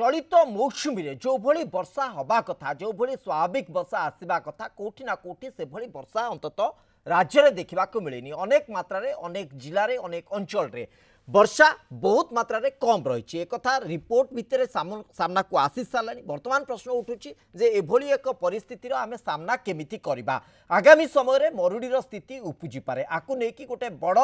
চলিত মৌসুমীরে যেভাবে বর্ষা হওয়া কথা যেভাবে স্বাভাবিক বর্ষা আসবা কথা কোটি না কোটি সেভাবে বর্ষা অন্তত রাজ্যের দেখা মিলেনি অনেক মাত্রার অনেক জেলার অনেক অঞ্চলের বর্ষা বহুত মাত্রার কম রয়েছে একথা রিপোর্ট ভিতরে সামনাকু আসি সারে বর্তমান প্রশ্ন উঠুছি যে এভাবে এক পরিস্থিতির আমি সামনা কমিটি করা আগামী সময়ের মরুড়ির স্থিতি উপজিপারে আকু নেই গোটে বড়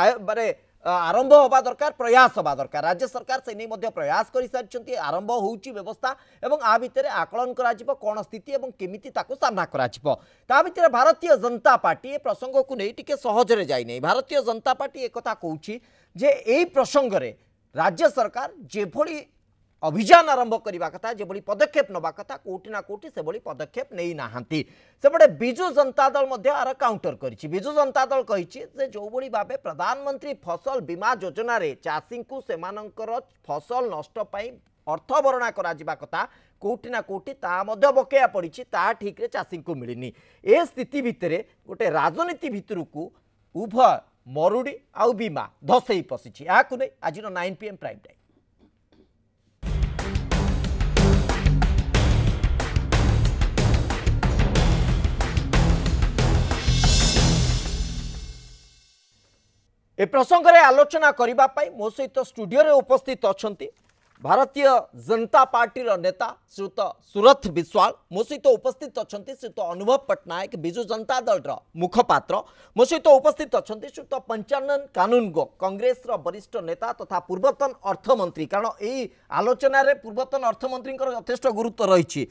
আয় মানে ଆରମ୍ଭ ହେବା ଦରକାର ପ୍ରୟାସ ହେବା ଦରକାର ରାଜ୍ୟ ସରକାର ସେ ନେଇ ମଧ୍ୟ ପ୍ରୟାସ କରିସାରିଛନ୍ତି ଆରମ୍ଭ ହେଉଛି ବ୍ୟବସ୍ଥା ଏବଂ ଆ ଭିତରେ ଆକଳନ କରାଯିବ କ'ଣ ସ୍ଥିତି ଏବଂ କେମିତି ତାକୁ ସାମ୍ନା କରାଯିବ ତା ଭିତରେ ଭାରତୀୟ ଜନତା ପାର୍ଟି ଏ ପ୍ରସଙ୍ଗକୁ ନେଇ ଟିକିଏ ସହଜରେ ଯାଇନି ଭାରତୀୟ ଜନତା ପାର୍ଟି ଏକଥା କହୁଛି ଯେ ଏଇ ପ୍ରସଙ୍ଗରେ ରାଜ୍ୟ ସରକାର ଯେଭଳି অভিযান আরম্ভ করা কথা যেভাবে পদক্ষেপ নেওয়া কথা কোটি না কোটি সেভাবে পদক্ষেপ নেই না সেপটে বিজু জনতা দল আর কাউন্টর করেছে বিজু জনতা দল কী যে যেভাবে ভাবে প্রধানমন্ত্রী ফসল বীমা যোজনার চাষী সে ফসল নষ্ট পাই অর্থ বরণা করা কথা কোটি না কোটি তা মধ্যে বকেয়া পড়ছে তা ঠিকরে চাষী মিলিনি এ স্থিতি ভিতরে গোটে রাজনীতি ভিতরক উভয় মরুড়ি আউ বীমা ধসেই পশিছি এখন আজির nine P M prime time ଏ ପ୍ରସଙ୍ଗରେ ଆଲୋଚନା କରିବା ପାଇଁ ମୋ ସହିତ ଷ୍ଟୁଡ଼ିଓରେ ଉପସ୍ଥିତ ଅଛନ୍ତି ଭାରତୀୟ ଜନତା ପାର୍ଟିର ନେତା ଶ୍ରୀତ ସୁରଥ ବିଶ୍ୱାଳ ମୋ ସହିତ ଉପସ୍ଥିତ ଅଛନ୍ତି ଶ୍ରୀତ ଅନୁଭବ ପଟ୍ଟନାୟକ ବିଜୁ ଜନତା ଦଳର ମୁଖପାତ୍ର ମୋ ସହିତ ଉପସ୍ଥିତ ଅଛନ୍ତି ଶ୍ରୀତ ପଞ୍ଚାନନ କାନୁନଗୋ କଂଗ୍ରେସର ବରିଷ୍ଠ ନେତା ତଥା ପୂର୍ବତନ ଅର୍ଥମନ୍ତ୍ରୀ କାରଣ ଏହି ଆଲୋଚନାରେ ପୂର୍ବତନ ଅର୍ଥମନ୍ତ୍ରୀଙ୍କର ଯଥେଷ୍ଟ ଗୁରୁତ୍ୱ ରହିଛି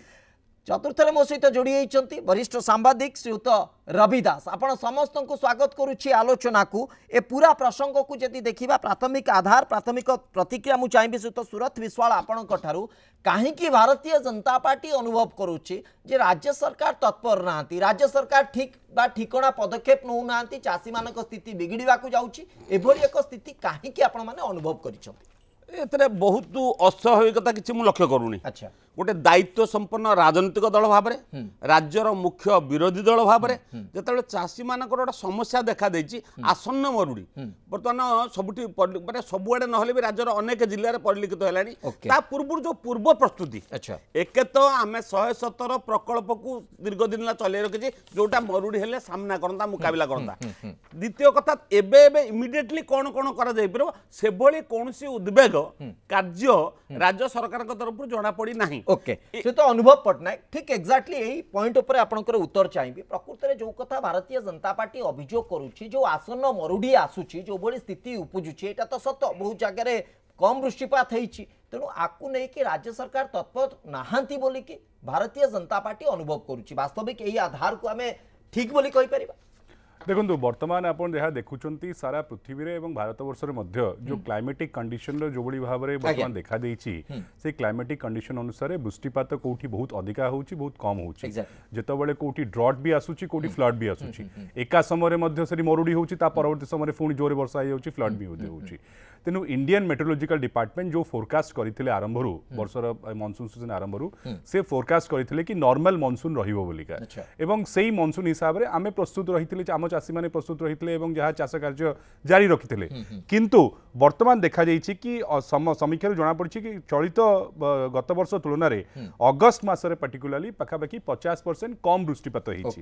ଚତୁର୍ଥରେ ମୋ ସହିତ ଯୋଡ଼ି ହୋଇଛନ୍ତି ବରିଷ୍ଠ ସାମ୍ବାଦିକ ଶ୍ରୀଯୁକ୍ତ ରବି ଦାସ ଆପଣ ସମସ୍ତଙ୍କୁ ସ୍ୱାଗତ କରୁଛି ଆଲୋଚନାକୁ ଏ ପୁରା ପ୍ରସଙ୍ଗକୁ ଯଦି ଦେଖିବା ପ୍ରାଥମିକ ଆଧାର ପ୍ରାଥମିକ ପ୍ରତିକ୍ରିୟା ମୁଁ ଚାହିଁବି ଶ୍ରୀଯୁକ୍ତ ସୁରତ ବିଶ୍ୱାଳ ଆପଣଙ୍କ ଠାରୁ କାହିଁକି ଭାରତୀୟ ଜନତା ପାର୍ଟି ଅନୁଭବ କରୁଛି ଯେ ରାଜ୍ୟ ସରକାର ତତ୍ପର ନାହାନ୍ତି ରାଜ୍ୟ ସରକାର ଠିକ୍ ବା ଠିକଣା ପଦକ୍ଷେପ ନେଉନାହାନ୍ତି ଚାଷୀମାନଙ୍କ ସ୍ଥିତି ବିଗିଡ଼ିବାକୁ ଯାଉଛି ଏଭଳି ଏକ ସ୍ଥିତି କାହିଁକି ଆପଣମାନେ ଅନୁଭବ କରିଛନ୍ତି ଏଥିରେ ବହୁତ ଅସ୍ୱାଭାବିକତା କିଛି ମୁଁ ଲକ୍ଷ୍ୟ କରୁନି ଆଚ୍ଛା ଗୋଟେ ଦାୟିତ୍ୱ ସମ୍ପନ୍ନ ରାଜନୈତିକ ଦଳ ଭାବରେ ରାଜ୍ୟର ମୁଖ୍ୟ ବିରୋଧୀ ଦଳ ଭାବରେ ଯେତେବେଳେ ଚାଷୀମାନଙ୍କର ଗୋଟେ ସମସ୍ୟା ଦେଖାଦେଇଛି ଆସନ୍ନ ମରୁଡ଼ି ବର୍ତ୍ତମାନ ସବୁଠି ମାନେ ସବୁଆଡ଼େ ନହେଲେ ବି ରାଜ୍ୟର ଅନେକ ଜିଲ୍ଲାରେ ପରିଲିଖିତ ହେଲାଣି ତା ପୂର୍ବରୁ ଯେଉଁ ପୂର୍ବ ପ୍ରସ୍ତୁତି ଏକେ ତ ଆମେ ଶହେ ସତର ପ୍ରକଳ୍ପକୁ ଦୀର୍ଘ ଦିନ ହେଲା ଚଲେଇ ରଖିଛି ଯେଉଁଟା ମରୁଡ଼ି ହେଲେ ସାମ୍ନା କରନ୍ତା ମୁକାବିଲା କରନ୍ତା ଦ୍ୱିତୀୟ କଥା ଏବେ ଏବେ ଇମିଡିଏଟଲି କ'ଣ କ'ଣ କରାଯାଇପାରିବ ସେଭଳି କୌଣସି ଉଦ୍ବେଗ କାର୍ଯ୍ୟ ରାଜ୍ୟ ସରକାରଙ୍କ ତରଫରୁ ଜଣାପଡ଼ି ନାହିଁ ଓକେ ସେ ତ ଅନୁଭବ ପଟ୍ଟନାୟକ ଠିକ୍ ଏକ୍ଜାକ୍ଟଲି ଏଇ ପଏଣ୍ଟ ଉପରେ ଆପଣଙ୍କର ଉତ୍ତର ଚାହିଁବି ପ୍ରକୃତରେ ଯେଉଁ କଥା ଭାରତୀୟ ଜନତା ପାର୍ଟି ଅଭିଯୋଗ କରୁଛି ଯେଉଁ ଆସନ ମରୁଡ଼ି ଆସୁଛି ଯେଉଁଭଳି ସ୍ଥିତି ଉପୁଜୁଛି ଏଇଟା ତ ସତ ବହୁତ ଜାଗାରେ କମ୍ ବୃଷ୍ଟିପାତ ହେଇଛି ତେଣୁ ଆକୁ ନେଇକି ରାଜ୍ୟ ସରକାର ତତ୍ପର ନାହାନ୍ତି ବୋଲିକି ଭାରତୀୟ ଜନତା ପାର୍ଟି ଅନୁଭବ କରୁଛି ବାସ୍ତବିକ ଏହି ଆଧାରକୁ ଆମେ ଠିକ୍ ବୋଲି କହିପାରିବା देखो बर्तमान आप देखुं सारा पृथ्वी और भारत जो क्लैमेटिक हम्म। कंडीशन रो भाव में बर्तमान देखाई हम्म। से क्लैमेटिक कंडीशन अनुसार बृष्टिपात कौटी बहुत अधिका हो बहुत कम हम्म। होते कौटी ड्रट भी आसूसी कौटी फ्लड भी आसूसी एका समय मरुड़ी परवर्त समय पुणी जोर वर्षा हो फ्लड भी हो तेणु इंडियन मेट्रोलोजिकल डिपार्टमेंट जो फोरकास्ट करते आरंभ बर्षर मनसून सीजन आरंभ से फोरकास्ट करते कि नर्माल मनसून रही है से मनसून हिसाब से आम प्रस्तुत रही आम চাষীমানে প্রস্তুত রয়েছে এবং যা চাষ কার্য জারি রাখিলে কিন্তু বর্তমান দেখা যাইছি কি সমীক্ষার জনাপড়ছে কি চলিত গত বর্ষ তুলনায় অগস্ট মাসরে পার্টিকুলারলি পাখাপাখি পচাশ পরসেন্ট কম বৃষ্টিপাত হয়েছে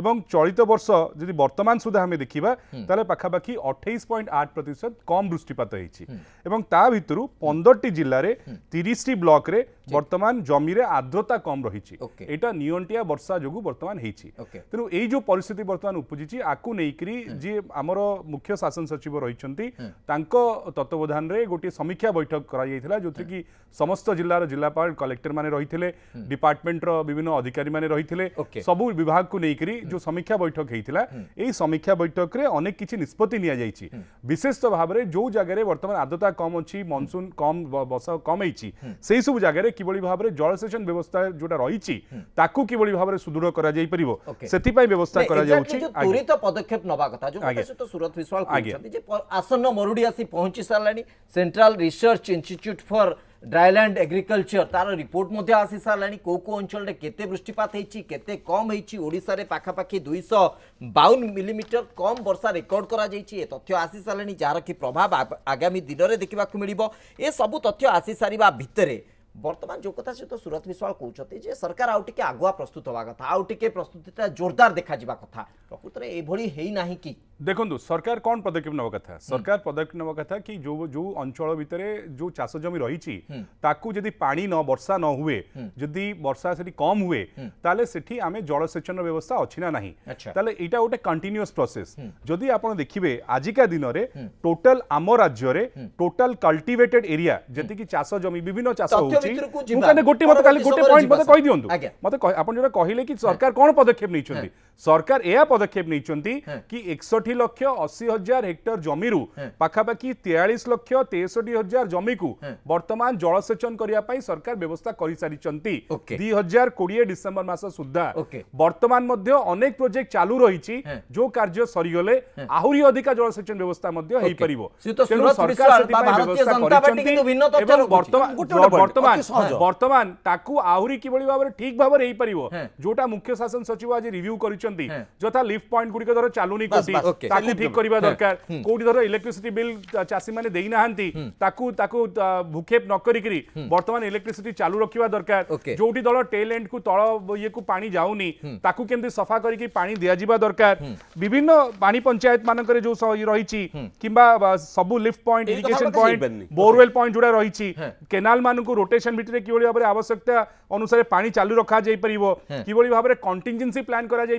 এবং চলিত বর্ষ যদি বর্তমান সুদ্ধা আমি দেখিবা তাহলে পাখাপাখি অঠেইশ পয়েন্ট আট প্রতিশত কম বৃষ্টিপাত হয়েছে এবং তা ভিতর পনেরোটি জেলার তিরিশটি ব্লকরে বর্তমান জমিরে আর্দ্রতা কম রয়েছে এটা নিয়ন্টিয়া বর্ষা যোগ বর্তমান হয়েছে তেমন এই যে পরিস্থিতি বর্তমান উপজিছি আকু নেইকরি যে আমার মুখ্য শাসন সচিব রয়েছেন তাঙ্ক তত্ত্বাবধানে গোটি সমীক্ষা বৈঠক করা যাইছিলা যোথে কি সমস্ত জেলার জেলাপাল কলেক্টর মানে রয়েছে ডিপার্টমেন্টর বিভিন্ন অধিকারী মানে রয়েছে সবু কু নেইকরি যে সমীক্ষা বৈঠক হয়েছিল এই সমীক্ষা বৈঠকরে অনেক কিছু নিষ্পত্তি নিয়া যাইছি বিশেষত ভাবে যে জায়গায় বর্তমান আর্দ্রতা কম অছি মনসুন কম বর্ষা কম হয়েছি সেই সব জায়গায় কিভাবে ভাবে জলসেচন ব্যবস্থা যেটা রয়েছে তাকে কিভাবে ভাবে সুদৃঢ় করা যাই পারিব সেই ব্যবস্থা করা যাচ্ছে ত্বরিত পদক্ষেপ নবা কথা যে সুরত বিশ্বাল যে আসন্ন মরুড়ি আসি পৌঁছি সারা central research institute for dryland agriculture তার রিপোর্ট মধ্যে আসি সারা কেউ কেউ অঞ্চল কেতে বৃষ্টিপাত হয়েছি কেতে কম হয়েছি ওড়শার পাখাপাখি দুইশ বাউন মিলিমিটর কম বর্ষা রেকর্ড করা যাই এ তথ্য আসি সারা যার কি প্রভাব আগামী দিনের দেখা মিলব এসবু তথ্য আসি সারা ভিতরে ବର୍ତ୍ତମାନ ଯେଉଁ କଥା ସହିତ ସୁରତ ବିଶ୍ୱାଳ କହୁଛନ୍ତି ଯେ ସରକାର ଆଉ ଟିକେ ଆଗୁଆ ପ୍ରସ୍ତୁତ ହେବା କଥା ଆଉ ଟିକେ ପ୍ରସ୍ତୁତିଟା ଜୋରଦାର ଦେଖାଯିବା କଥା ପ୍ରକୃତରେ ଏଭଳି ହେଇନାହିଁ କି দেখুন সরকার কোন পদক্ষেপ নেওয়া কথা সরকার পদক্ষেপ নেওয়া কথা কি যে অঞ্চল ভিতরে যে চাষ জমি রয়েছে তাকে যদি পানি ন বর্ষা ন হুয়ে যদি বর্ষা সেটি কম হুয়ে তাহলে সেটি আমি জলসেচন ব্যবস্থা অছি না নাহি তাহলে এটা গোটে কন্টিনিউস প্রসেস যদি আপনার দেখবে আজিকা দিনরে টোটাল আম রাজ্যরে টোটাল কল্টিভেটেড এরিয়া যেতিকি চাষ জমি বিভিন্ন চাষ হচ্ছে গোটে মতো খালি গোটে পয়েন্ট মতো কই দিওন্তু মতো আপনি যেটা কহিলে কি সরকার কোন পদক্ষেপ নেইছন্তি সরকার এয়া পদক্ষেপ নেইছন্তি কি 160 चौसठ लक्ष अशी हजार हेक्टर जमीर पखापाखि तेयास लक्ष तेसठ हजार जमी को बर्तमान जलसेचन करने सरकार व्यवस्था कर सारी दि हजार कोड़े डिसेम्बर मस सुधा बर्तमान अनेक प्रोजेक्ट चालू रही जो कार्य सरीगले आहरी अधिका जलसेचन व्यवस्था बर्तमान आहरी ठीक भाव जो मुख्य शासन सचिव आज रिव्यू कर लिफ्ट पॉइंट गुड़िक चलुनी ठीक करवा दरकार कौटी धर इलेक्ट्रिसीटी बिल चाषी मैंने भूखेप न करी बर्तमान इलेक्ट्रिसीटी रखा दरकार दल टेल तल ये को सफा करके दरकार विभिन्न पानी पंचायत मानक रही सब लिफ्ट पॉइंट बोरवेल पॉइंट जोड़ा रही केनाल आवश्यकता अनुसार पा प्लां करदी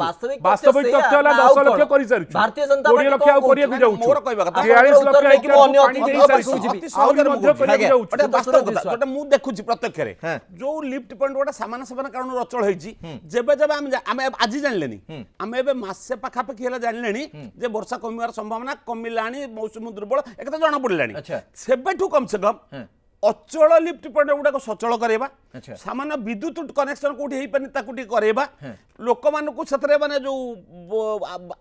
ଯାଉଛୁ ବାସ୍ତବିକ ତଥ୍ୟ ହେଲା ଦଶ ଲକ୍ଷ କରିସାରିଛୁ କୋଡ଼ିଏ ଲକ୍ଷ ଆଉ କରିବାକୁ ଯାଉଛୁ ତେୟାଳିଶ ଲକ୍ଷ ଗୋଟେ ମୁଁ ଦେଖୁଛି ପ୍ରତ୍ୟକ୍ଷରେ ଯୋଉ ଲିଫ୍ଟ ପଏଣ୍ଟ ଗୋଟେ ସାମାନ ସାମାନ କାରଣରୁ ଅଚଳ ହେଇଛି ଯେବେ ଯେବେ ଆମେ ଆମେ ଆଜି ଜାଣିଲେନି ଆମେ ଏବେ ମାସେ ପାଖାପାଖି ହେଲା ଜାଣିଲେଣି ଯେ ବର୍ଷା କମିବାର ସମ୍ଭାବନା କମିଲାଣି ମୌସୁମୀ ଦୁର୍ବଳ ଏକଥା ଜଣା ପଡ଼ିଲାଣି ସେବେଠୁ କମ୍ ସେ କମ୍ অচল লিফ্ট পয়েন্ট গুড়া সচল করাইবা সামান্য বিদ্যুৎ কনেকশন কোটি হয়ে পারে তাকে টিকি করাইবা লোক মানুষ সেতরে মানে যে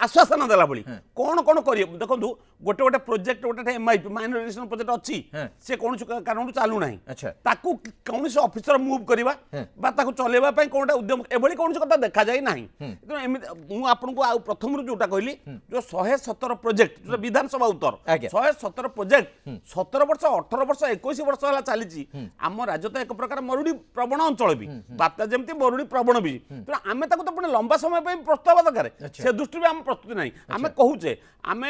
আশ্বাসনা দেলা ভি কোণ কোণ করি দেখুন গোটে গোটে প্রোজেক্ট গোটে এমআইপি মাইনরিটেশন প্রোজেক্ট অছি সে কোণী কারণ চালু না তাকে কৌশি অফিসর মুভ করা বা তাকে চলাইবা কোণটা উদ্যম এভাবে কোণী কথা দেখা যায় না তেমন এমনি মু আপনার প্রথম যেটা কহিলি যে শহে সতের প্রোজেক্ট বিধানসভা উত্তর শহে সতের প্রোজেক্ট সতের বর্ষ অঠর বর্ষ একুশ বর্ষ ହେଲା ଚାଲିଛି ଆମ ରାଜ୍ୟ ତ ଏକ ପ୍ରକାର ମରୁଡ଼ି ପ୍ରବଣ ଅଞ୍ଚଳ ବି ବାତ୍ୟା ଯେମିତି ମରୁଡ଼ି ପ୍ରବଣ ବି ତେଣୁ ଆମେ ତାକୁ ତ ପୁଣି ଲମ୍ବା ସମୟ ପାଇଁ ପ୍ରସ୍ତୁତ ହେବା ଦରକାର ସେ ଦୃଷ୍ଟିରୁ ଆମ ପ୍ରସ୍ତୁତି ନାହିଁ ଆମେ କହୁଛେ ଆମେ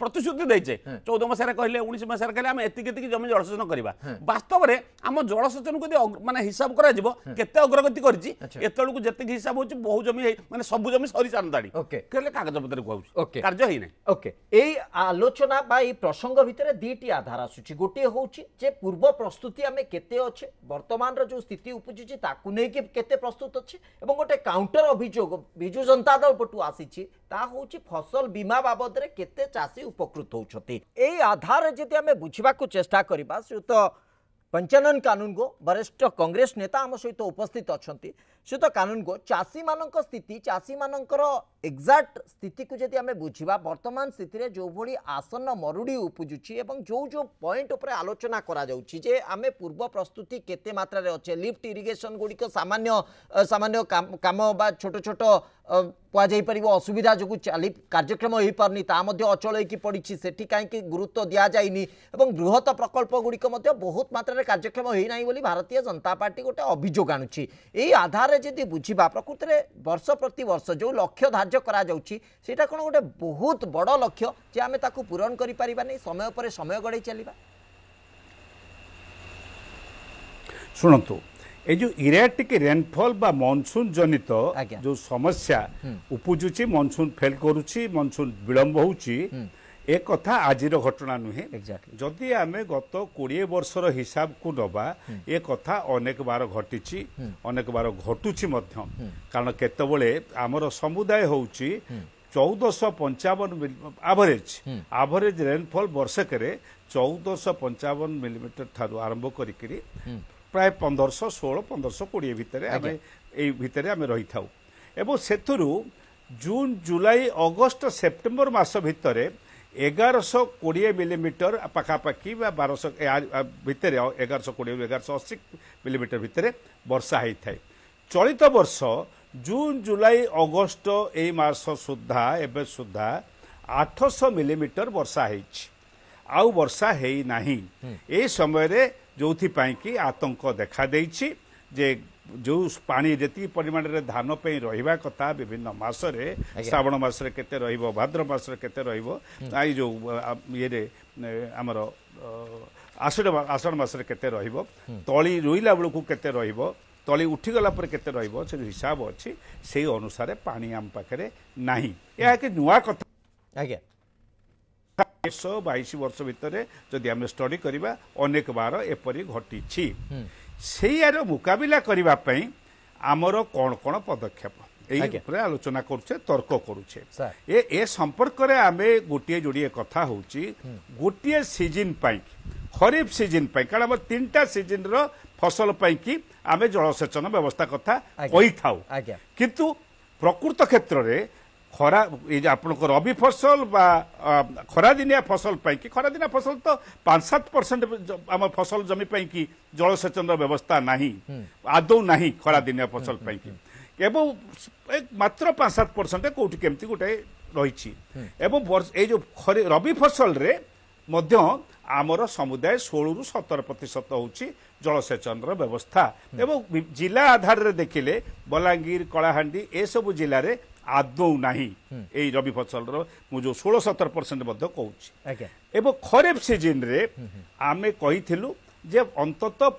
ପ୍ରତିଶ୍ରୁତି ଦେଇଛେ ଚଉଦ ମସିହାରେ କହିଲେ ଉଣେଇଶ ମସିହାରେ କହିଲେ ଆମେ ଏତିକି ଏତିକି ଜମି ଜଳସେଚନ କରିବା ବାସ୍ତବରେ ଆମ ଜଳସେଚନକୁ ଯଦି ମାନେ ହିସାବ କରାଯିବ କେତେ ଅଗ୍ରଗତି କରିଛି ଏତେବେଳକୁ ଯେତିକି ହିସାବ ହେଉଛି ବହୁ ଜମି ମାନେ ସବୁ ଜମି ସରି ସାରନ୍ତାଣି କହିଲେ କାଗଜପତ୍ରରେ କୁହାଉଛି କାର୍ଯ୍ୟ ହେଇନାହିଁ ଓକେ ଏଇ ଆଲୋଚନା ବା ଏଇ ପ୍ରସଙ୍ଗ ଭିତରେ ଦୁଇଟି ଆଧାର ଆସୁଛି ଗୋଟିଏ ହେଉଛି ଯେ ପୂର୍ବ প্রস্তুতি আমি কেতে অছে বর্তমানর যে স্থিতি উপুজুছে তাকে নিয়ে কেতে প্রস্তুত অছে এবং গোটে কাউন্টর অভিযোগ বিজু জনতা দল পটু আসিছে তা হচ্ছে ফসল বীমা বাবদরে কেতে চাষী উপকৃত হচ্ছেন এই আধার যদি আমি বুঝবাক চেষ্টা করা সেহেতু পঞ্চানন কানুনগো বরিষ্ঠ কংগ্রেস নেতা আম সহ উপস্থিত অনেক ସହିତ କାନୁନକୁ ଚାଷୀମାନଙ୍କ ସ୍ଥିତି ଚାଷୀମାନଙ୍କର ଏକ୍ଜାକ୍ଟ ସ୍ଥିତିକୁ ଯଦି ଆମେ ବୁଝିବା ବର୍ତ୍ତମାନ ସ୍ଥିତିରେ ଯେଉଁଭଳି ଆସନ୍ନ ମରୁଡ଼ି ଉପୁଜୁଛି ଏବଂ ଯେଉଁ ଯେଉଁ ପଏଣ୍ଟ ଉପରେ ଆଲୋଚନା କରାଯାଉଛି ଯେ ଆମେ ପୂର୍ବ ପ୍ରସ୍ତୁତି କେତେ ମାତ୍ରାରେ ଅଛେ ଲିଫ୍ଟ ଇରିଗେସନ୍ ଗୁଡ଼ିକ ସାମାନ୍ୟ ସାମାନ୍ୟ କାମ ବା ଛୋଟ ଛୋଟ କୁହାଯାଇପାରିବ ଅସୁବିଧା ଯୋଗୁଁ ଚାଲି କାର୍ଯ୍ୟକ୍ରମ ହୋଇପାରୁନି ତାହା ମଧ୍ୟ ଅଚଳ ହୋଇକି ପଡ଼ିଛି ସେଠି କାହିଁକି ଗୁରୁତ୍ୱ ଦିଆଯାଇନି ଏବଂ ବୃହତ ପ୍ରକଳ୍ପ ଗୁଡ଼ିକ ମଧ୍ୟ ବହୁତ ମାତ୍ରାରେ କାର୍ଯ୍ୟକ୍ଷମ ହୋଇନାହିଁ ବୋଲି ଭାରତୀୟ ଜନତା ପାର୍ଟି ଗୋଟେ ଅଭିଯୋଗ ଆଣୁଛି ଏହି ଆଧାରରେ ভাবে যদি বুঝবা প্রকৃতরে বর্ষ প্রতি বর্ষ যে লক্ষ্য ধার্য করা যাচ্ছে সেটা কোণ গোটে বহুত বড় লক্ষ্য যে আমি তাকে পূরণ করে পারিবানি সময় পরে সময় গড়াই চালিবা শুণতু এই যে ইরাটিক রেনফল বা মনসুন জনিত যে সমস্যা উপজুছি মনসুন ফেল করুছি মনসুন বিলম্ব হচ্ছে ଏ କଥା ଆଜିର ଘଟଣା ନୁହେଁ ଯଦି ଆମେ ଗତ କୋଡ଼ିଏ ବର୍ଷର ହିସାବକୁ ନେବା ଏ କଥା ଅନେକ ବାର ଘଟିଛି ଅନେକ ବାର ଘଟୁଛି ମଧ୍ୟ କାରଣ କେତେବେଳେ ଆମର ସମୁଦାୟ ହେଉଛି ଚଉଦଶହ ପଞ୍ଚାବନ ଆଭରେଜ ଆଭରେଜ ରେନ୍ଫଲ ବର୍ଷକରେ ଚଉଦଶହ ପଞ୍ଚାବନ ମିଲିମିଟର ଠାରୁ ଆରମ୍ଭ କରିକି ପ୍ରାୟ ପନ୍ଦରଶହ ଷୋହଳ ପନ୍ଦରଶହ କୋଡ଼ିଏ ଭିତରେ ଆମେ ଏଇ ଭିତରେ ଆମେ ରହିଥାଉ ଏବଂ ସେଥିରୁ ଜୁନ୍ ଜୁଲାଇ ଅଗଷ୍ଟ ସେପ୍ଟେମ୍ବର ମାସ ଭିତରେ এগারোশো কোড়িয়ে মিলিমিটর পাখাপাখি বা বারোশো ভিতরে এগারোশো কোড়িয়ে এগারোশো অশি মিলিমিটর ভিতরে বর্ষা হয়ে চলিত বর্ষ জুন জুলাই অগস্ট এই মাস সুদ্ধা এবে সুদ্ধা আঠশো মিলিমিটর বর্ষা হয়েছে আউ বর্ষা হয়ে না এই সময় যে আতঙ্ক দেখা দিয়েছি যে ଯେଉଁ ପାଣି ଯେତିକି ପରିମାଣରେ ଧାନ ପାଇଁ ରହିବା କଥା ବିଭିନ୍ନ ମାସରେ ଶ୍ରାବଣ ମାସରେ କେତେ ରହିବ ଭାଦ୍ର ମାସରେ କେତେ ରହିବ ଏଇ ଯେଉଁ ଇଏରେ ଆମର ଆଷାଢ଼ ଆଷାଢ଼ ମାସରେ କେତେ ରହିବ ତଳି ରୋଇଲା ବେଳକୁ କେତେ ରହିବ ତଳି ଉଠିଗଲା ପରେ କେତେ ରହିବ ସେ ହିସାବ ଅଛି ସେଇ ଅନୁସାରେ ପାଣି ଆମ ପାଖରେ ନାହିଁ ଏହା କି ନୂଆ କଥା ଆଜ୍ଞା ଉଣେଇଶହ ବାଇଶ ବର୍ଷ ଭିତରେ ଯଦି ଆମେ ଷ୍ଟଡି କରିବା ଅନେକ ବାର ଏପରି ଘଟିଛି ସେଇଆର ମୁକାବିଲା କରିବା ପାଇଁ ଆମର କ'ଣ କ'ଣ ପଦକ୍ଷେପ ଏଇ ଉପରେ ଆଲୋଚନା କରୁଛେ ତର୍କ କରୁଛେ ଏ ଏ ସମ୍ପର୍କରେ ଆମେ ଗୋଟିଏ ଯୋଡ଼ିଏ କଥା ହେଉଛି ଗୋଟିଏ ସିଜିନ୍ ପାଇଁ ଖରିଫ ସିଜିନ୍ ପାଇଁ କାରଣ ଆମ ତିନିଟା ସିଜିନ୍ର ଫସଲ ପାଇଁକି ଆମେ ଜଳସେଚନ ବ୍ୟବସ୍ଥା କଥା କହିଥାଉ କିନ୍ତୁ ପ୍ରକୃତ କ୍ଷେତ୍ରରେ ଖରା ଏଇ ଯେ ଆପଣଙ୍କ ରବି ଫସଲ ବା ଖରାଦିନିଆ ଫସଲ ପାଇଁକି ଖରାଦିନିଆ ଫସଲ ତ ପାଞ୍ଚ ସାତ ପରସେଣ୍ଟ ଆମ ଫସଲ ଜମି ପାଇଁକି ଜଳସେଚନର ବ୍ୟବସ୍ଥା ନାହିଁ ଆଦୌ ନାହିଁ ଖରାଦିନିଆ ଫସଲ ପାଇଁକି ଏବଂ ମାତ୍ର ପାଞ୍ଚ ସାତ ପରସେଣ୍ଟ କେଉଁଠି କେମିତି ଗୋଟାଏ ରହିଛି ଏବଂ ଏଇ ଯେଉଁ ରବି ଫସଲରେ ମଧ୍ୟ ଆମର ସମୁଦାୟ ଷୋହଳରୁ ସତର ପ୍ରତିଶତ ହେଉଛି ଜଳସେଚନର ବ୍ୟବସ୍ଥା ଏବଂ ଜିଲ୍ଲା ଆଧାରରେ ଦେଖିଲେ ବଲାଙ୍ଗୀର କଳାହାଣ୍ଡି ଏସବୁ ଜିଲ୍ଲାରେ ଆଦୌ ନାହିଁ ଏଇ ରବି ଫସଲର ମୁଁ ଯେଉଁ ଷୋହଳ ସତର ପରସେଣ୍ଟ ମଧ୍ୟ କହୁଛି ଏବଂ ଖରିଫ ସିଜନରେ ଆମେ କହିଥିଲୁ ଯେ ଅନ୍ତତଃ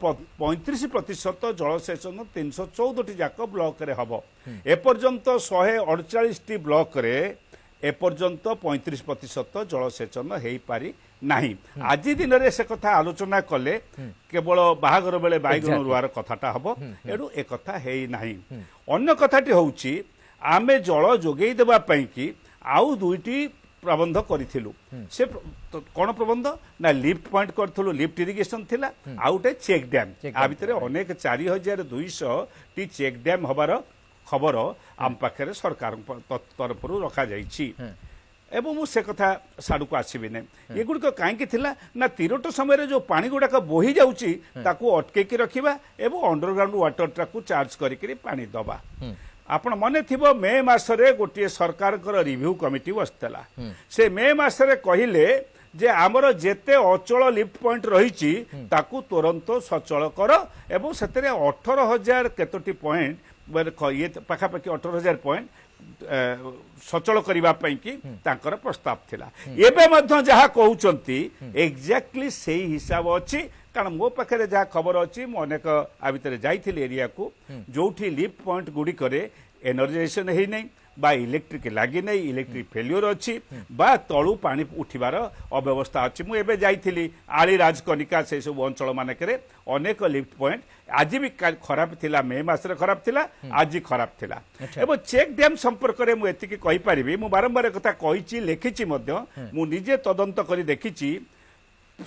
ପଇଁତିରିଶ ପ୍ରତିଶତ ଜଳସେଚନ ତିନିଶହ ଚଉଦଟି ଯାକ ବ୍ଲକରେ ହେବ ଏପର୍ଯ୍ୟନ୍ତ ଶହେ ଅଡ଼ଚାଳିଶଟି ବ୍ଲକରେ ଏପର୍ଯ୍ୟନ୍ତ ପଇଁତିରିଶ ପ୍ରତିଶତ ଜଳସେଚନ ହେଇପାରି ନାହିଁ ଆଜି ଦିନରେ ସେ କଥା ଆଲୋଚନା କଲେ କେବଳ ବାହାଘର ବେଳେ ବାଇଗଣ ରୁଆର କଥାଟା ହେବ ଏଣୁ ଏ କଥା ହେଇନାହିଁ ଅନ୍ୟ କଥାଟି ହେଉଛି ଆମେ ଜଳ ଯୋଗାଇ ଦେବା ପାଇଁକି ଆଉ ଦୁଇଟି ପ୍ରବନ୍ଧ କରିଥିଲୁ ସେ କ'ଣ ପ୍ରବନ୍ଧ ନା ଲିଫ୍ଟ ପଏଣ୍ଟ କରିଥିଲୁ ଲିଫ୍ଟ ଇରିଗେସନ ଥିଲା ଆଉ ଗୋଟେ ଚେକ୍ ଡ୍ୟାମ୍ ଆ ଭିତରେ ଅନେକ ଚାରି ହଜାର ଦୁଇଶହଟି ଚେକ୍ ଡ୍ୟାମ୍ ହବାର ଖବର ଆମ ପାଖରେ ସରକାରଙ୍କ ତରଫରୁ ରଖାଯାଇଛି ଏବଂ ମୁଁ ସେ କଥା ସାଡ଼କୁ ଆସିବିନି ଏଗୁଡ଼ିକ କାହିଁକି ଥିଲା ନା ତିରୋଟ ସମୟରେ ଯେଉଁ ପାଣି ଗୁଡ଼ାକ ବୋହି ଯାଉଛି ତାକୁ ଅଟକେଇକି ରଖିବା ଏବଂ ଅଣ୍ଡରଗ୍ରାଉଣ୍ଡ ୱାଟରଟାକୁ ଚାର୍ଜ କରିକିରି ପାଣି ଦେବା ଆପଣ ମନେ ଥିବ ମେ ମାସରେ ଗୋଟିଏ ସରକାରଙ୍କର ରିଭ୍ୟୁ କମିଟି ବସିଥିଲା ସେ ମେ ମାସରେ କହିଲେ ଯେ ଆମର ଯେତେ ଅଚଳ ଲିଫ୍ଟ ପଏଣ୍ଟ ରହିଛି ତାକୁ ତୁରନ୍ତ ସଚଳ କର ଏବଂ ସେଥିରେ ଅଠର ହଜାର କେତୋଟି ପଏଣ୍ଟ ଇଏ ପାଖାପାଖି ଅଠର ହଜାର ପଏଣ୍ଟ ସଚଳ କରିବା ପାଇଁକି ତାଙ୍କର ପ୍ରସ୍ତାବ ଥିଲା ଏବେ ମଧ୍ୟ ଯାହା କହୁଛନ୍ତି ଏକ୍ଜାକ୍ଟଲି ସେଇ ହିସାବ ଅଛି କାରଣ ମୋ ପାଖରେ ଯାହା ଖବର ଅଛି ମୁଁ ଅନେକ ଆ ଭିତରେ ଯାଇଥିଲି ଏରିଆକୁ ଯେଉଁଠି ଲିପ୍ ପଏଣ୍ଟ ଗୁଡ଼ିକରେ ଏନର୍ଜେସନ୍ ହେଇନାହିଁ ବା ଇଲେକ୍ଟ୍ରିକ୍ ଲାଗିନାହିଁ ଇଲେକ୍ଟ୍ରିକ୍ ଫେଲିଓର ଅଛି ବା ତଳୁ ପାଣି ଉଠିବାର ଅବ୍ୟବସ୍ଥା ଅଛି ମୁଁ ଏବେ ଯାଇଥିଲି ଆଳି ରାଜକନିକା ସେସବୁ ଅଞ୍ଚଳମାନଙ୍କରେ ଅନେକ ଲିଫ୍ଟ ପଏଣ୍ଟ ଆଜି ବି ଖରାପ ଥିଲା ମେ ମାସରେ ଖରାପ ଥିଲା ଆଜି ଖରାପ ଥିଲା ଏବଂ ଚେକ୍ ଡ୍ୟାମ୍ ସମ୍ପର୍କରେ ମୁଁ ଏତିକି କହିପାରିବି ମୁଁ ବାରମ୍ବାର କଥା କହିଛି ଲେଖିଛି ମଧ୍ୟ ମୁଁ ନିଜେ ତଦନ୍ତ କରି ଦେଖିଛି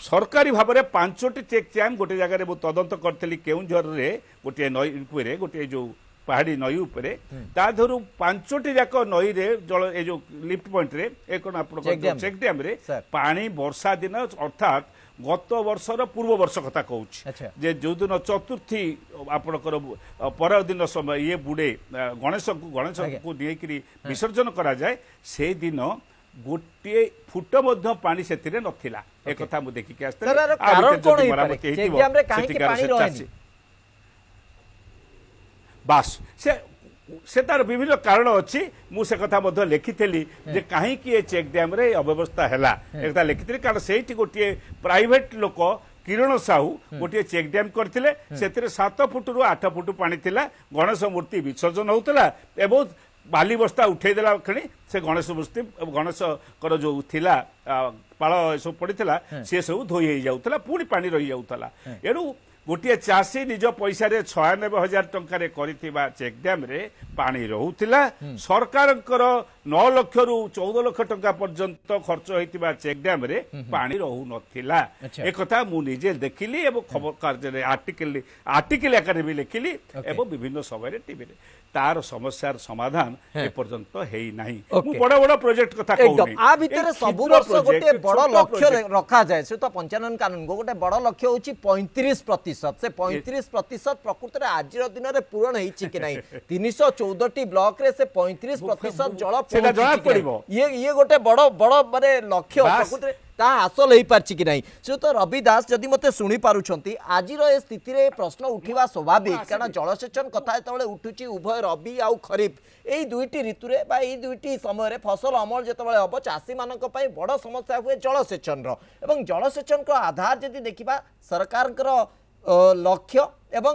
ସରକାରୀ ଭାବରେ ପାଞ୍ଚଟି ଚେକ୍ ଚ୍ୟାମ୍ ଗୋଟିଏ ଜାଗାରେ ମୁଁ ତଦନ୍ତ କରିଥିଲି କେଉଁଝରରେ ଗୋଟିଏ ନଈ ଉପରେ ଗୋଟିଏ ଯେଉଁ ପାହାଡ଼ି ନଈ ଉପରେ ତା ଦେହରୁ ପାଞ୍ଚଟି ଯାକ ନଈରେ ଜଳ ଏ ଯେଉଁ ଲିଫ୍ଟ ପଏଣ୍ଟରେ ଏ କ'ଣ ଆପଣଙ୍କ ଚେକ୍ ଡ୍ୟାମ୍ରେ ପାଣି ବର୍ଷା ଦିନ ଅର୍ଥାତ୍ ଗତ ବର୍ଷର ପୂର୍ବ ବର୍ଷ କଥା କହୁଛି ଯେ ଯେଉଁଦିନ ଚତୁର୍ଥୀ ଆପଣଙ୍କର ପରଦିନ ସମୟ ଇଏ ବୁଡ଼େ ଗଣେଶଙ୍କୁ ଗଣେଶଙ୍କୁ ନେଇକିରି ବିସର୍ଜନ କରାଯାଏ ସେଇଦିନ ଗୋଟିଏ ଫୁଟ ମଧ୍ୟ ପାଣି ସେଥିରେ ନଥିଲା ଏକଥା ମୁଁ ଦେଖିକି ଆସିଥିଲି ବାସ୍ ସେ ସେ ତାର ବିଭିନ୍ନ କାରଣ ଅଛି ମୁଁ ସେ କଥା ମଧ୍ୟ ଲେଖିଥିଲି ଯେ କାହିଁକି ଏ ଚେକ୍ ଡ୍ୟାମ୍ରେ ଅବ୍ୟବସ୍ଥା ହେଲା ଏ ଲେଖିଥିଲି କାରଣ ସେଇଠି ଗୋଟିଏ ପ୍ରାଇଭେଟ୍ ଲୋକ କିରଣ ସାହୁ ଗୋଟିଏ ଚେକ୍ ଡ୍ୟାମ୍ କରିଥିଲେ ସେଥିରେ ସାତ ଫୁଟରୁ ଆଠ ଫୁଟ ପାଣି ଥିଲା ଗଣେଶ ମୂର୍ତ୍ତି ବିସର୍ଜନ ହେଉଥିଲା ଏବଂ ବାଲି ବସ୍ତା ଉଠେଇଦେଲା କ୍ଷଣି ସେ ଗଣେଶ ମୂର୍ତ୍ତି ଗଣେଶଙ୍କର ଯୋଉ ଥିଲା ପାଳ ଏସବୁ ପଡ଼ିଥିଲା ସିଏ ସବୁ ଧୋଇ ହେଇଯାଉଥିଲା ପୁଣି ପାଣି ରହିଯାଉଥିଲା ଏଣୁ ଗୋଟିଏ ଚାଷୀ ନିଜ ପଇସାରେ ଛୟାନବେ ହଜାର ଟଙ୍କାରେ କରିଥିବା ଚେକ୍ ଡ୍ୟାମ୍ରେ ପାଣି ରହୁଥିଲା ସରକାରଙ୍କର ନଅ ଲକ୍ଷରୁ ଚଉଦ ଲକ୍ଷ ଟଙ୍କା ପର୍ଯ୍ୟନ୍ତ ଖର୍ଚ୍ଚ ହୋଇଥିବା ଚେକ୍ ଡ୍ୟାମ୍ରେ ପାଣି ରହୁନଥିଲା ଏକଥା ମୁଁ ନିଜେ ଦେଖିଲି ଏବଂ ଖବର କାର୍ଯ୍ୟରେ ଆର୍ଟିକଲ ଆର୍ଟିକଲ ଆକାରରେ ବି ଲେଖିଲି ଏବଂ ବିଭିନ୍ନ ସମୟରେ ଟିଭିରେ ତାର ସମସ୍ୟାର ସମାଧାନ ଏପର୍ଯ୍ୟନ୍ତ ହେଇନାହିଁ ମୁଁ ବଡ ବଡ ପ୍ରୋଜେକ୍ଟ କଥା କହୁନି ଆ ଭିତରେ ସବୁ ବର୍ଷ ଗୋଟେ ବଡ ଲକ୍ଷ୍ୟ ରଖାଯାଏ ସେ ତ ପଞ୍ଚାନନ କାନୁନ ଗୋଟେ ବଡ ଲକ୍ଷ୍ୟ ହଉଛି ପଇଁତିରିଶ ପ୍ରତିଶତ प्रतिशत से पैंतीस प्रतिशत प्रकृत आज दिन में पूरण कि ना तीन शौ चौदह ब्लक से पैंतीस प्रतिशत जल ये ये गोटे बड़ बड़ मानते लक्ष्य प्रकृत ତାହା ହାସଲ ହେଇପାରିଛି କି ନାହିଁ ସେତ ରବି ଦାସ ଯଦି ମୋତେ ଶୁଣିପାରୁଛନ୍ତି ଆଜିର ଏ ସ୍ଥିତିରେ ପ୍ରଶ୍ନ ଉଠିବା ସ୍ୱାଭାବିକ କାରଣ ଜଳସେଚନ କଥା ଯେତେବେଳେ ଉଠୁଛି ଉଭୟ ରବି ଆଉ ଖରିଫ ଏଇ ଦୁଇଟି ଋତୁରେ ବା ଏଇ ଦୁଇଟି ସମୟରେ ଫସଲ ଅମଳ ଯେତେବେଳେ ହେବ ଚାଷୀମାନଙ୍କ ପାଇଁ ବଡ଼ ସମସ୍ୟା ହୁଏ ଜଳସେଚନର ଏବଂ ଜଳସେଚନର ଆଧାର ଯଦି ଦେଖିବା ସରକାରଙ୍କର লক্ষ্য এবং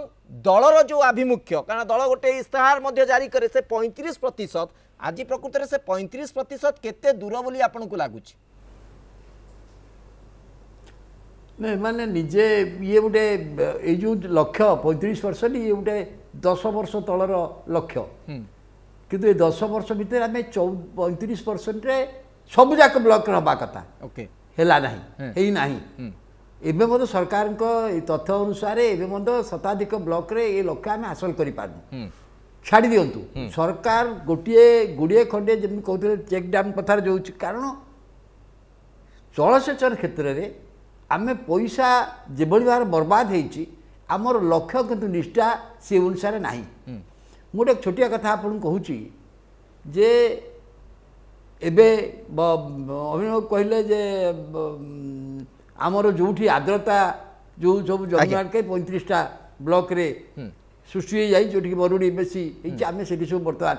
দলর যে আভিমুখ্য কারণ দল গোটে ইস্তাহার মধ্যে জারি করে সে পঁয়ত্রিশ প্রতিশত আজ প্রকৃতরে সে পঁয়ত্রিশ প্রতিশত কেতে দূর বলে আপনার লাগুছে না মানে নিজে ইয়ে গোটে এই যে লক্ষ্য পঁয়ত্রিশ বর্ষটি ইয়ে গোটে দশ বর্ষ তলর লক্ষ্য কিন্তু এই দশ বর্ষ ভিতরে আমি চৌ পঁয়ত্রিশ পরসেন্টরে সবুযাক ব্লকর হওয়া কথা হলা না হেই না ଏବେ ମଧ୍ୟ ସରକାରଙ୍କ ତଥ୍ୟ ଅନୁସାରେ ଏବେ ମଧ୍ୟ ଶତାଧିକ ବ୍ଲକରେ ଏ ଲକ୍ଷ୍ୟ ଆମେ ହାସଲ କରିପାରୁନୁ ଛାଡ଼ି ଦିଅନ୍ତୁ ସରକାର ଗୋଟିଏ ଗୁଡ଼ିଏ ଖଣ୍ଡେ ଯେମିତି କହୁଥିଲେ ଚେକ୍ ଡ୍ୟାମ୍ କଥାରେ ଯାଉଛି କାରଣ ଜଳସେଚନ କ୍ଷେତ୍ରରେ ଆମେ ପଇସା ଯେଭଳି ଭାବରେ ବର୍ବାଦ ହେଇଛି ଆମର ଲକ୍ଷ୍ୟ କିନ୍ତୁ ନିଷ୍ଠା ସେ ଅନୁସାରେ ନାହିଁ ମୁଁ ଗୋଟେ ଛୋଟିଆ କଥା ଆପଣଙ୍କୁ କହୁଛି ଯେ ଏବେ ଅଭିନବ କହିଲେ ଯେ ଆମର ଯେଉଁଠି ଆର୍ଦ୍ରତା ଯେଉଁ ସବୁ ଜମିମାର୍କେ ପଇଁତିରିଶଟା ବ୍ଲକରେ ସୃଷ୍ଟି ହୋଇଯାଇଛି ଯେଉଁଠିକି ମରୁଡ଼ି ବେଶୀ ହେଇଛି ଆମେ ସେଠି ସବୁ ବର୍ତ୍ତମାନ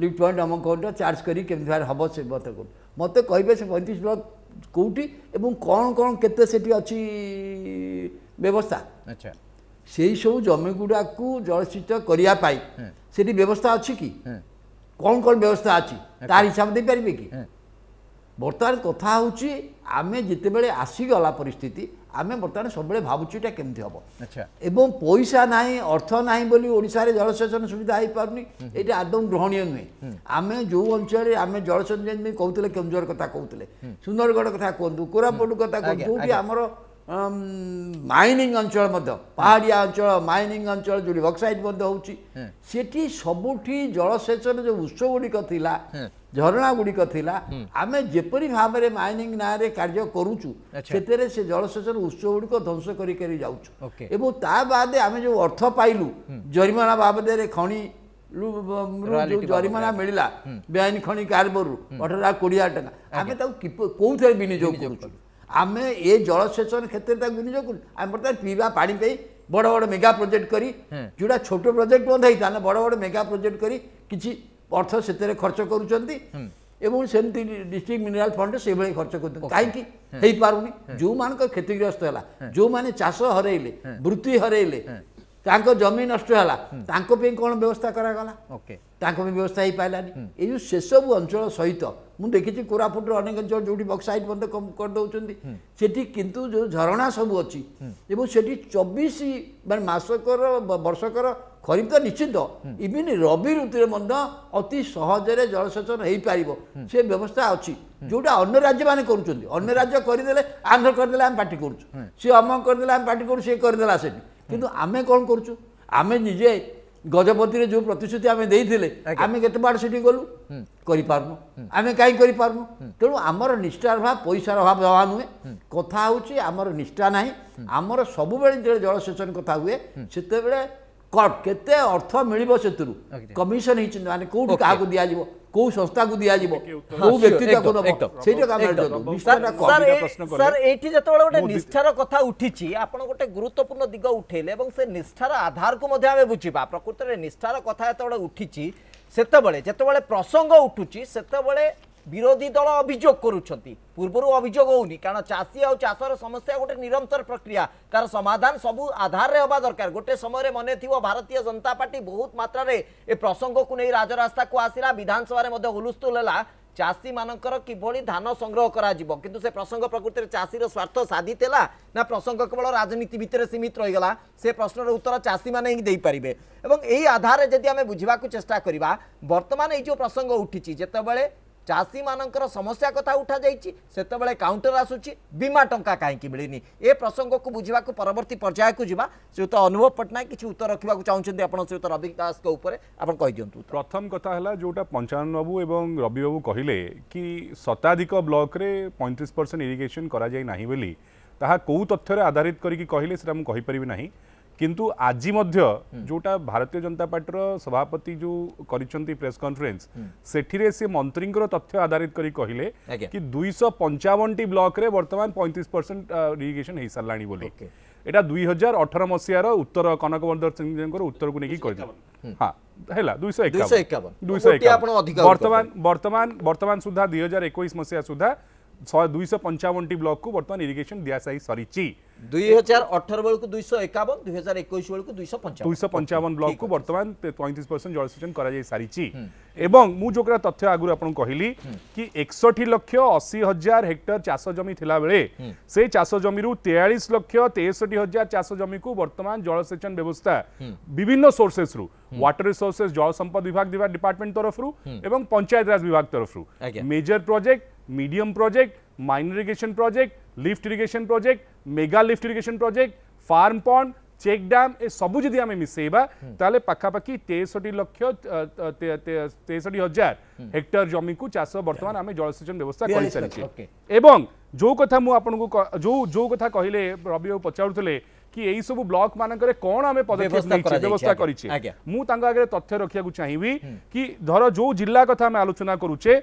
ଲିଫ୍ଟ ପଏଣ୍ଟ ଆମ କହୁଛ ଚାର୍ଜ କରି କେମିତି ଭାବରେ ହେବ ସେ ମୋତେ କରୁ ମୋତେ କହିବେ ସେ ପଇଁତିରିଶ ବ୍ଲକ କେଉଁଠି ଏବଂ କ'ଣ କ'ଣ କେତେ ସେଠି ଅଛି ବ୍ୟବସ୍ଥା ଆଚ୍ଛା ସେଇ ସବୁ ଜମିଗୁଡ଼ାକୁ ଜଳସେଚିତ କରିବା ପାଇଁ ସେଠି ବ୍ୟବସ୍ଥା ଅଛି କି କ'ଣ କ'ଣ ବ୍ୟବସ୍ଥା ଅଛି ତାର ହିସାବ ଦେଇପାରିବେ କି ବର୍ତ୍ତମାନ କଥା ହେଉଛି ଆମେ ଯେତେବେଳେ ଆସିଗଲା ପରିସ୍ଥିତି ଆମେ ବର୍ତ୍ତମାନ ସବୁବେଳେ ଭାବୁଛୁ ଏଇଟା କେମିତି ହେବ ଏବଂ ପଇସା ନାହିଁ ଅର୍ଥ ନାହିଁ ବୋଲି ଓଡ଼ିଶାରେ ଜଳସେଚନ ସୁବିଧା ହେଇପାରୁନି ଏଇଟା ଆଦୌ ଗ୍ରହଣୀୟ ନୁହେଁ ଆମେ ଯେଉଁ ଅଞ୍ଚଳରେ ଆମେ ଜଳସେଚନ ଯେମିତି କହୁଥିଲେ କେନ୍ଦୁଝର କଥା କହୁଥିଲେ ସୁନ୍ଦରଗଡ଼ କଥା କୁହନ୍ତୁ କୋରାପୁଟ କଥା କୁହନ୍ତୁ ଯେଉଁଠି ଆମର ମାଇନିଂ um, ଅଞ୍ଚଳ ମଧ୍ୟ ପାହାଡ଼ିଆ ଅଞ୍ଚଳ ମାଇନିଂ ଅଞ୍ଚଳ ଯେଉଁଠି ବକ୍ସାଇଟ୍ ମଧ୍ୟ ହେଉଛି ସେଠି ସବୁଠି ଜଳସେଚନ ଯେଉଁ ଉତ୍ସ ଗୁଡ଼ିକ ଥିଲା ଝରଣା ଗୁଡ଼ିକ ଥିଲା ଆମେ ଯେପରି ଭାବରେ ମାଇନିଂ ନାଁରେ କାର୍ଯ୍ୟ କରୁଛୁ ସେଥିରେ ସେ ଜଳସେଚନ ଉତ୍ସ ଗୁଡ଼ିକ ଧ୍ୱଂସ କରିକରି ଯାଉଛୁ ଏବଂ ତା ବାଦେ ଆମେ ଯେଉଁ ଅର୍ଥ ପାଇଲୁ ଜରିମାନା ବାବଦରେ ଖଣି ଜରିମାନା ମିଳିଲା ବେଆଇନ ଖଣି କାର୍ବରରୁ ଅଠର କୋଡ଼ିଏ ହଜାର ଟଙ୍କା ଆମେ ତାକୁ କେଉଁଥିରେ ବିନିଯୋଗ କରୁଛୁ ଆମେ ଏ ଜଳସେଚନ କ୍ଷେତ୍ରରେ ତାକୁ ବିନିଯୋଗ କରୁ ଆମେ ବର୍ତ୍ତମାନ ପିଇବା ପାଣି ପାଇଁ ବଡ଼ ବଡ଼ ମେଗା ପ୍ରୋଜେକ୍ଟ କରି ଯେଉଁଟା ଛୋଟ ପ୍ରୋଜେକ୍ଟ ବନ୍ଦ ହେଇଥାଏ ଆମେ ବଡ଼ ବଡ଼ ମେଗା ପ୍ରୋଜେକ୍ଟ କରି କିଛି ଅର୍ଥ ସେଥିରେ ଖର୍ଚ୍ଚ କରୁଛନ୍ତି ଏବଂ ସେମିତି ଡିଷ୍ଟ୍ରିକ୍ଟ ମିନେରାଲ ଫଣ୍ଡରେ ସେଭଳି ଖର୍ଚ୍ଚ କରୁଛନ୍ତି କାହିଁକି ହେଇପାରୁନି ଯେଉଁମାନଙ୍କ କ୍ଷତିଗ୍ରସ୍ତ ହେଲା ଯେଉଁମାନେ ଚାଷ ହରେଇଲେ ବୃତ୍ତି ହରେଇଲେ ତାଙ୍କ ଜମି ନଷ୍ଟ ହେଲା ତାଙ୍କ ପାଇଁ କ'ଣ ବ୍ୟବସ୍ଥା କରାଗଲା ତାଙ୍କ ପାଇଁ ବ୍ୟବସ୍ଥା ହେଇପାରିଲାନି ଏଇ ଯେଉଁ ସେସବୁ ଅଞ୍ଚଳ ସହିତ ମୁଁ ଦେଖିଛି କୋରାପୁଟର ଅନେକ ଅଞ୍ଚଳ ଯେଉଁଠି ବକ୍ସାଇଟ୍ ମଧ୍ୟ କରିଦେଉଛନ୍ତି ସେଠି କିନ୍ତୁ ଯେଉଁ ଝରଣା ସବୁ ଅଛି ଏବଂ ସେଠି ଚବିଶ ମାନେ ମାସକର ବର୍ଷକର ଖରିଫ ନିଶ୍ଚିତ ଇଭିନ୍ ରବି ଋତୁରେ ମଧ୍ୟ ଅତି ସହଜରେ ଜଳସେଚନ ହେଇପାରିବ ସେ ବ୍ୟବସ୍ଥା ଅଛି ଯେଉଁଟା ଅନ୍ୟ ରାଜ୍ୟମାନେ କରୁଛନ୍ତି ଅନ୍ୟ ରାଜ୍ୟ କରିଦେଲେ ଆନ୍ଧ୍ର କରିଦେଲେ ଆମେ ପାଟି କରୁଛୁ ସିଏ ଅମଙ୍ଗ କରିଦେଲେ ଆମେ ପାଟି କରୁଛୁ ସିଏ କରିଦେଲା ସେଠି କିନ୍ତୁ ଆମେ କ'ଣ କରୁଛୁ ଆମେ ନିଜେ ଗଜପତିରେ ଯେଉଁ ପ୍ରତିଶ୍ରୁତି ଆମେ ଦେଇଥିଲେ ଆମେ କେତେ ବାଟ ସେଠି ଗଲୁ କରିପାରୁନୁ ଆମେ କାହିଁ କରିପାରୁନୁ ତେଣୁ ଆମର ନିଷ୍ଠାର ଅଭାବ ପଇସାର ଅଭାବ ଦେବା ନୁହେଁ କଥା ହେଉଛି ଆମର ନିଷ୍ଠା ନାହିଁ ଆମର ସବୁବେଳେ ଯେତେବେଳେ ଜଳସେଚନ କଥା ହୁଏ ସେତେବେଳେ କଟ୍ କେତେ ଅର୍ଥ ମିଳିବ ସେଥିରୁ କମିଶନ ହେଇଛନ୍ତି ମାନେ କୋଉଠି କାହାକୁ ଦିଆଯିବ କୋଉ ସଂସ୍ଥାକୁ ଦିଆଯିବ କୋଉ ବ୍ୟକ୍ତି ତାକୁ ଦେବ ସେଇଟା ସାର୍ ଏଇଠି ଯେତେବେଳେ ଗୋଟେ ନିଷ୍ଠାର କଥା ଉଠିଛି ଆପଣ ଗୋଟେ ଗୁରୁତ୍ୱପୂର୍ଣ୍ଣ ଦିଗ ଉଠେଇଲେ ଏବଂ ସେ ନିଷ୍ଠାର ଆଧାରକୁ ମଧ୍ୟ ଆମେ ବୁଝିବା ପ୍ରକୃତରେ ନିଷ୍ଠାର କଥା ଯେତେବେଳେ ଉଠିଛି সেতবে যেতবে প্রসঙ্গ উঠুছি সেতবে বিরোধী দল অভিযোগ করুচ্ছেন পূর্বর অভিযোগ হোনি কারণ চাষী আষর সমস্যা গোটে নিরন্তর প্রক্রিয়া তার সমাধান সবু আধারে হওয়া দরকার গোটে সময় মনে থিব ভারতীয় জনতা পার্টি বহুত মাত্রার এ প্রসঙ্গক নিয়ে রাজরাস্তাকু আসিলা বিধানসভার মধ্যে হুলস্থুল হল ଚାଷୀ ମାନଙ୍କର କିଭଳି ଧାନ ସଂଗ୍ରହ କରାଯିବ କିନ୍ତୁ ସେ ପ୍ରସଙ୍ଗ ପ୍ରକୃତିରେ ଚାଷୀର ସ୍ୱାର୍ଥ ସାଧିଥିଲା ନା ପ୍ରସଙ୍ଗ କେବଳ ରାଜନୀତି ଭିତରେ ସୀମିତ ରହିଗଲା ସେ ପ୍ରଶ୍ନର ଉତ୍ତର ଚାଷୀମାନେ ହିଁ ଦେଇପାରିବେ ଏବଂ ଏହି ଆଧାରରେ ଯଦି ଆମେ ବୁଝିବାକୁ ଚେଷ୍ଟା କରିବା ବର୍ତ୍ତମାନ ଏଇ ଯେଉଁ ପ୍ରସଙ୍ଗ ଉଠିଛି ଯେତେବେଳେ ଚାଷୀ ମାନଙ୍କର ସମସ୍ୟା କଥା ଉଠାଯାଇଛି ସେତେବେଳେ କାଉଣ୍ଟର ଆସୁଛି ବୀମା ଟଙ୍କା କାହିଁକି ମିଳିନି ଏ ପ୍ରସଙ୍ଗକୁ ବୁଝିବାକୁ ପରବର୍ତ୍ତୀ ପର୍ଯ୍ୟାୟକୁ ଯିବା ଶ୍ରୀତ ଅନୁଭବ ପଟ୍ଟନାୟକ କିଛି ଉତ୍ତର ରଖିବାକୁ ଚାହୁଁଛନ୍ତି ଆପଣ ଶ୍ରୀତ ରବି ଦାସଙ୍କ ଉପରେ ଆପଣ କହିଦିଅନ୍ତୁ ପ୍ରଥମ କଥା ହେଲା ଯେଉଁଟା ପଞ୍ଚାନନ ବାବୁ ଏବଂ ରବି ବାବୁ କହିଲେ କି ଶତାଧିକ ବ୍ଲକରେ ପଇଁତିରିଶ ପରସେଣ୍ଟ ଇରିଗେସନ୍ କରାଯାଇ ନାହିଁ ବୋଲି ତାହା କେଉଁ ତଥ୍ୟରେ ଆଧାରିତ କରିକି କହିଲେ ସେଟା ମୁଁ କହିପାରିବି ନାହିଁ किंतु आज हम्म। जोटा भारतीय जनता पार्टी सभापति जो कर प्रेस कन्फरेन्स हम्म। से मंत्री तथ्य आधारित कर पंचावन टी ब्लक बर्तमान पैंतीस परसेंट इरीगेशन हो सारा दुई हजार अठर मसीह उत्तर कनक बरधर सिंह उत्तर को लेकिन हाँ बर्तमान सुधा दुई हजार एक मसीह सुधा दुई पंचावन टी ब्लक को बर्तमान इरीगेसन दि सारी দুই হাজার অঠর বেড়ে দুইশ একাবন দুই হাজার একুশ বেড়ে দুইশ পঞ্চাবন দুইশ পঞ্চাবন ব্লকু বর্তমান পঁয়ত্রিশ পরসেন্ট জলসেচন করা যাই সারিছি এবং মু যে তথ্য আগু আপনার কহিলি কি একষঠি লক্ষ অশি হাজার হেক্টর চাষ জমি লাবেলে সেই চাষ জমি তেয়াশ লক্ষ তেষট্টি হাজার চাষ জমি বর্তমান জলসেচন ব্যবস্থা বিভিন্ন সোর্সেস রু ওয়াটার রিসোর্সেস জল সম্পদ বিভাগ ডিপার্টমেন্ট তরফর এবং পঞ্চায়েত রাজ বিভাগ তরফর major project medium project minor irrigation project lift irrigation project mega lift irrigation project farm pond check dam ए सब जदि आमे मिसेबा हम्म। ताले पक्कापक्की 63 लाख 63 हजार हम्म। हेक्टर जमी को चासो वर्तमान आमे जलसेचन व्यवस्था करिसै एवं जो कथा मु जो जो कथा कहिले रवि पचाउथले कि यही सब ब्लक मान कौन आम पदक्षेप व्यवस्था तथ्य रखा चाहिए कि धर जो जिला कथा आलोचना करुचे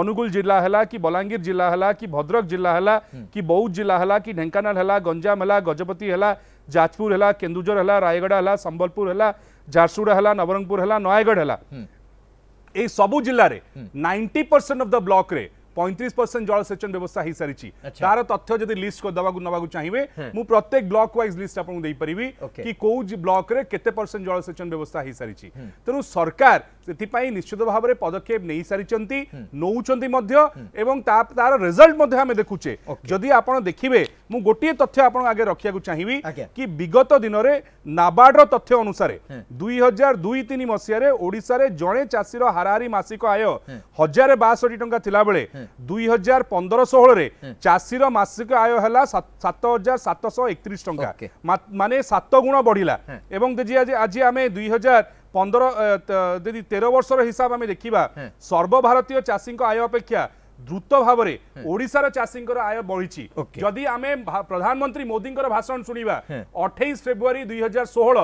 अनुगुल जिला है कि बलांगीर जिला है कि भद्रक जिला है कि बौद्ध जिला है कि ढेकाना है गंजाम है गजपति है जाजपुर है केन्दुर है रायगढ़ है संबलपुर है झारसुगुड़ा है नवरंगपुर है नयगढ़ है ये जिले ninety percent of the block पैंतीस परसेंट जलसेचन व्यवस्था हो सारी तार अच्छा। तथ्य जब लिस्ट हाँ। को देवा ना चाहिए मुझे प्रत्येक ब्लक व्वज लिस्ट आपको देपरि कि कौ ब्लक्रे परसेंट जलसेचन व्यवस्था हो सारी हाँ। तेणु सरकार ସେଥିପାଇଁ ନିଶ୍ଚିତ ଭାବରେ ପଦକ୍ଷେପ ନେଇସାରିଛନ୍ତି ନେଉଛନ୍ତି ମଧ୍ୟ ଏବଂ ତାର ରେଜଲ୍ଟ ମଧ୍ୟ ଆମେ ଦେଖୁଛେ ଯଦି ଆପଣ ଦେଖିବେ ମୁଁ ଗୋଟିଏ ତଥ୍ୟ ଆପଣ ଆଗେ ରଖିବାକୁ ଚାହିଁବି କି ବିଗତ ଦିନରେ ନାବାର୍ଡର ତଥ୍ୟ ଅନୁସାରେ ଦୁଇ ହଜାର ଦୁଇ ତିନି ମସିହାରେ ଓଡ଼ିଶାରେ ଜଣେ ଚାଷୀର ହାରାହାରି ମାସିକ ଆୟ ହଜାର ବାଷଠି ଟଙ୍କା ଥିଲାବେଳେ ଦୁଇ ହଜାର ପନ୍ଦର ଷୋହଳରେ ଚାଷୀର ମାସିକ ଆୟ ହେଲା ସାତ ହଜାର ସାତଶହ ଏକତିରିଶ ଟଙ୍କା ମାନେ ସାତ ଗୁଣ ବଢ଼ିଲା ଏବଂ ଆଜି ଆଜି ଆମେ ଦୁଇ ହଜାର পনেরো যদি তের বর্ষর হিসাব আমি দেখা হ্যাঁ। সর্বভারতীয় চাষী আয় অপেক্ষা দ্রুত ভাবে ওড়িশার চাষীঙ্কর আয় বড়িছি যদি আমি প্রধানমন্ত্রী মোদীঙ্কর ভাষণ শুনিবা অঠেইশ ফেব্রুয়ারি দুই হাজার ষোহল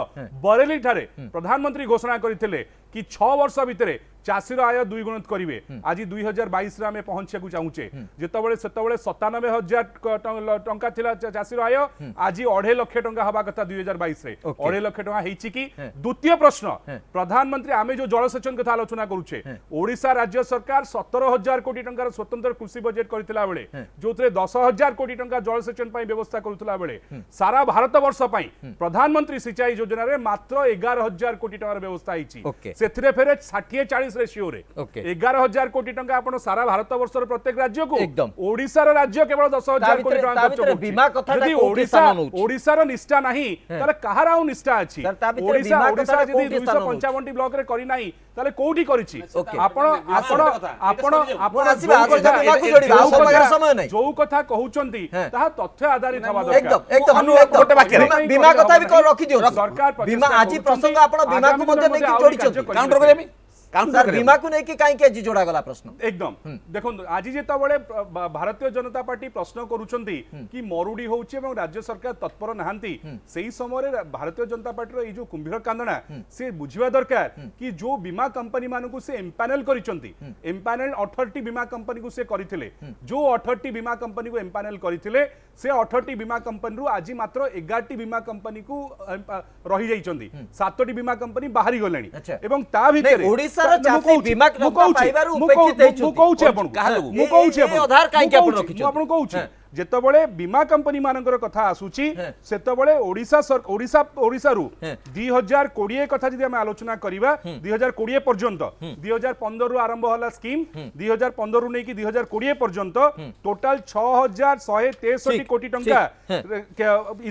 বরেলি ঠারে প্রধানমন্ত্রী ঘোষণা করে কি ছ বর্ষ ভিতরে ଚାଷୀର ଆୟ ଦୁଇଗୁଣିତ କରିବେ ଆଜି ଦୁଇ ହଜାର ବାଇଶରେ ଆମେ ପହଞ୍ଚିବାକୁ ଚାହୁଁଛେ ଯେତେବେଳେ ସେତେବେଳେ ସତାନବେ ହଜାର ଟଙ୍କା ଥିଲା ଚାଷୀର ଆୟ ଆଜି ଅଢେଇ ଲକ୍ଷ ଟଙ୍କା ହେବା କଥା ଦୁଇ ହଜାର ବାଇଶରେ ଅଢେଇ ଲକ୍ଷ ଟଙ୍କା ହେଇଛି କି ଦ୍ୱିତୀୟ ପ୍ରଶ୍ନ ପ୍ରଧାନମନ୍ତ୍ରୀ ଆମେ ଯୋଉ ଜଳସେଚନ କଥା ଆଲୋଚନା କରୁଛେ ଓଡ଼ିଶା ରାଜ୍ୟ ସରକାର ସତର ହଜାର କୋଟି ଟଙ୍କାର ସ୍ୱତନ୍ତ୍ର କୃଷି ବଜେଟ୍ କରିଥିଲା ବେଳେ ଯୋଉଥିରେ ଦଶ ହଜାର କୋଟି ଟଙ୍କା ଜଳସେଚନ ପାଇଁ ବ୍ୟବସ୍ଥା କରୁଥିଲା ବେଳେ ସାରା ଭାରତବର୍ଷ ପାଇଁ ପ୍ରଧାନମନ୍ତ୍ରୀ ସିଚାଇ ଯୋଜନାରେ ମାତ୍ର ଏଗାର ହଜାର କୋଟି ଟଙ୍କାର ବ୍ୟବସ୍ଥା ହେଇଛି ସେଥିରେ ଫେରେ ଷାଠିଏ ଚାଳିଶ ଡିଫରେନ୍ସ ରେସିଓରେ ଏଗାର ହଜାର କୋଟି ଟଙ୍କା ଆପଣ ସାରା ଭାରତ ବର୍ଷର ପ୍ରତ୍ୟେକ ରାଜ୍ୟକୁ ଓଡ଼ିଶାର ରାଜ୍ୟ କେବଳ ଦଶ ହଜାର କୋଟି ଟଙ୍କା ଖର୍ଚ୍ଚ ଯଦି ଓଡ଼ିଶା ଓଡ଼ିଶାର ନିଷ୍ଠା ନାହିଁ ତାହେଲେ କାହାର ଆଉ ନିଷ୍ଠା ଅଛି ଓଡ଼ିଶା ଓଡ଼ିଶା ଯଦି ଦୁଇଶହ ପଞ୍ଚାବନଟି ବ୍ଲକରେ କରିନାହିଁ ତାହେଲେ କୋଉଠି କରିଛି ଆପଣ ଆପଣ ଆପଣ ଆପଣ ଯୋଉ କଥା କହୁଛନ୍ତି ତାହା ତଥ୍ୟ ଆଧାରିତ ହେବା ଦରକାର ସରକାର ଆଜି ପ୍ରସଙ୍ଗ ଆପଣ ବିମାକୁ ମଧ୍ୟ ନେଇକି ଯୋଡିଛନ୍ତି କାଉଣ୍ଟର କରିବେ तो हम्म। हम्म। राज्य सरकार तत्पर नही हम्म। समय भारतीय जनता पार्टी जो कुंभीर कांदना से बुझा दरकार कि जो बीमा कंपनी मानक एमपानेल करपानेल अठर टी बीमा कंपनी को से करते जो अठर बीमा कंपनी को एमपानेल करते से अठर बीमा कंपनी रु आज मात्र एगार बीमा कंपनी को रही जातोटी बीमा कंपनी बाहरी गले अच्छा। ଓଡ଼ିଶାର ଚାଷୀ ବୀମା ଟଙ୍କା ଉପେକ୍ଷିତ ହେଇଛନ୍ତି ମୁଁ କହୁଛି ଆପଣଙ୍କୁ ମୁଁ କହୁଛି ଆପଣଙ୍କୁ ଆଧାର କାହିଁକି ଆପଣ ରଖିଛନ୍ତି ଆପଣ କହୁଛି ଯେତେବେଳେ ବୀମା କମ୍ପାନୀ ମାନଙ୍କର କଥା ଆସୁଛି ସେତେବେଳେ ଓଡ଼ିଶା ଓଡ଼ିଶା ଓଡ଼ିଶାରୁ ଦୁଇ ହଜାର କୋଡ଼ିଏ କଥା ଯଦି ଆମେ ଆଲୋଚନା କରିବା ଦୁଇ ହଜାର କୋଡ଼ିଏ ପର୍ଯ୍ୟନ୍ତ ଦୁଇ ହଜାର ପନ୍ଦରରୁ ଆରମ୍ଭ ହେଲା ସ୍କିମ୍ ଦୁଇ ହଜାର ପନ୍ଦରରୁ ନେଇକି ଦୁଇ ହଜାର କୋଡ଼ିଏ ପର୍ଯ୍ୟନ୍ତ ଟୋଟାଲ ଛଅ ହଜାର ଶହେ ତେଷଠି କୋଟି ଟଙ୍କା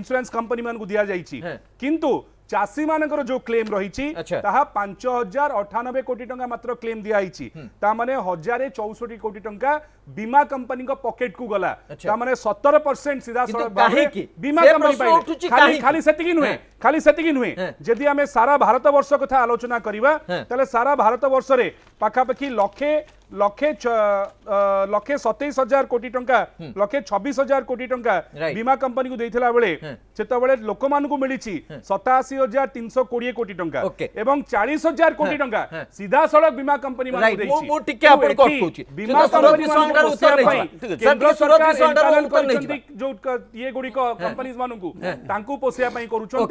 ଇନ୍ସୁରାନ୍ସ କମ୍ପାନୀ ମାନଙ୍କୁ ଦିଆଯାଇଛି କିନ୍ତୁ ଚାଷୀମାନଙ୍କର ଯୋଉ କ୍ଲେମ୍ ରହିଛି ତାହା ପାଞ୍ଚ ହଜାର ଅଠାନବେ କୋଟି ଟଙ୍କା ମାତ୍ର କ୍ଲେମ୍ ଦିଆହେଇଛି ତାମାନେ ହଜାରେ ଚଉଷଠି କୋଟି ଟଙ୍କା ବୀମା କମ୍ପାନୀଙ୍କ ପକେଟକୁ ଗଲା ତାମାନେ ସତର ପରସେଣ୍ଟ ସିଧାସଳଖ ଭାବେ ବୀମା କମ୍ପାନୀ ପାଇଲେ ଖାଲି ସେତିକି ନୁହେଁ ଖାଲି ସେତିକି ନୁହେଁ ଯଦି ଆମେ ସାରା ଭାରତ ବର୍ଷ କଥା ଆଲୋଚନା କରିବା ତାହେଲେ ସାରା ଭାରତ ବର୍ଷରେ ପାଖାପାଖି ଲକ୍ଷେ লক্ষে লক্ষে সতেইশ হাজার কোটি টঙ্কা লক্ষে ছবিশ হাজার কোটি টঙ্কা বীমা কোম্পানি দেইলা বেড়ে সেতবে লোক মিছি সতাশি হাজার তিনশো কোড়িয়ে কোটি টঙ্কা এবং চাশ হাজার কোটি টঙ্কা সিধাসলখ বীমা কোম্পানি ইয়ে গুড়ি কোম্পানি মানুষ তাঁকু পোষিয়া করুচ্ছেন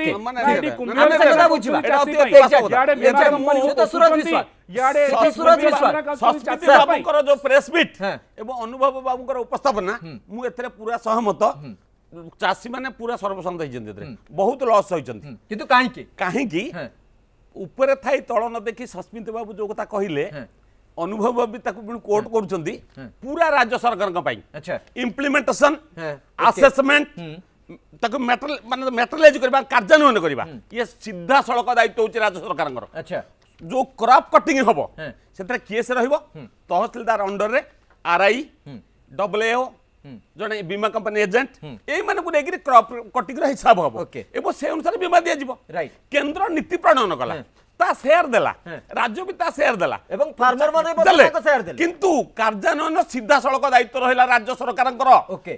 ইয়াড়ে সুরজ ବିଶ୍ୱାଳ ସଂସ୍କୃତି ବାବୁଙ୍କର ଯୋଉ ପ୍ରେସ୍ ମିଟ୍ ଏବଂ ଅନୁଭବ ବାବୁଙ୍କର ଉପସ୍ଥାପନା ମୁଁ ଏଥିରେ ପୁରା ସହମତ ଚାଷୀମାନେ ପୁରା ସର୍ବସନ୍ତ ହେଇଛନ୍ତି ଏଥିରେ ବହୁତ ଲସ୍ ହୋଇଛନ୍ତି କିନ୍ତୁ କାହିଁକି କାହିଁକି ଉପରେ ଥାଇ ତଳ ନ ଦେଖି ସସ୍ମିତ ବାବୁ ଯୋଉ କଥା କହିଲେ ଅନୁଭବ ବି ତାକୁ ପୁଣି କୋର୍ଟ କରୁଛନ୍ତି ପୁରା ରାଜ୍ୟ ସରକାରଙ୍କ ପାଇଁ ଇମ୍ପ୍ଲିମେଣ୍ଟେସନ ଆସେସମେଣ୍ଟ ତାକୁ ମାନେ ମେଟରାଲାଇଜ କରିବା କାର୍ଯ୍ୟାନ୍ୱୟନ କରିବା ଇଏ ସିଧାସଳଖ ଦାୟିତ୍ୱ ହେଉଛି ରାଜ୍ୟ ସରକାରଙ୍କର ଯେଉଁ କ୍ରପ୍ କଟିଂ ହେବ ସେଥିରେ କିଏ ସେ ରହିବ ତହସିଲଦାର ଅଣ୍ଡରରେ ଆର୍ଆଇ ଡବ୍ଲୁଏଓ ଜଣେ ବୀମା କମ୍ପାନୀ ଏଜେଣ୍ଟ ଏଇମାନଙ୍କୁ ନେଇକି କ୍ରପ୍ କଟିଂର ହିସାବ ହେବ ଏବଂ ସେ ଅନୁସାରେ ବୀମା ଦିଆଯିବ କେନ୍ଦ୍ର ନୀତି ପ୍ରଣୟନ କଲା ତା ସେୟାର ଦେଲା ରାଜ୍ୟ ବି ତା ସେୟାର ଦେଲା ଏବଂ ଫାର୍ମର ମାନେ ଦେଲେ କିନ୍ତୁ କାର୍ଯ୍ୟାନ୍ୱୟନ ସିଧାସଳଖ ଦାୟିତ୍ୱ ରହିଲା ରାଜ୍ୟ ସରକାରଙ୍କର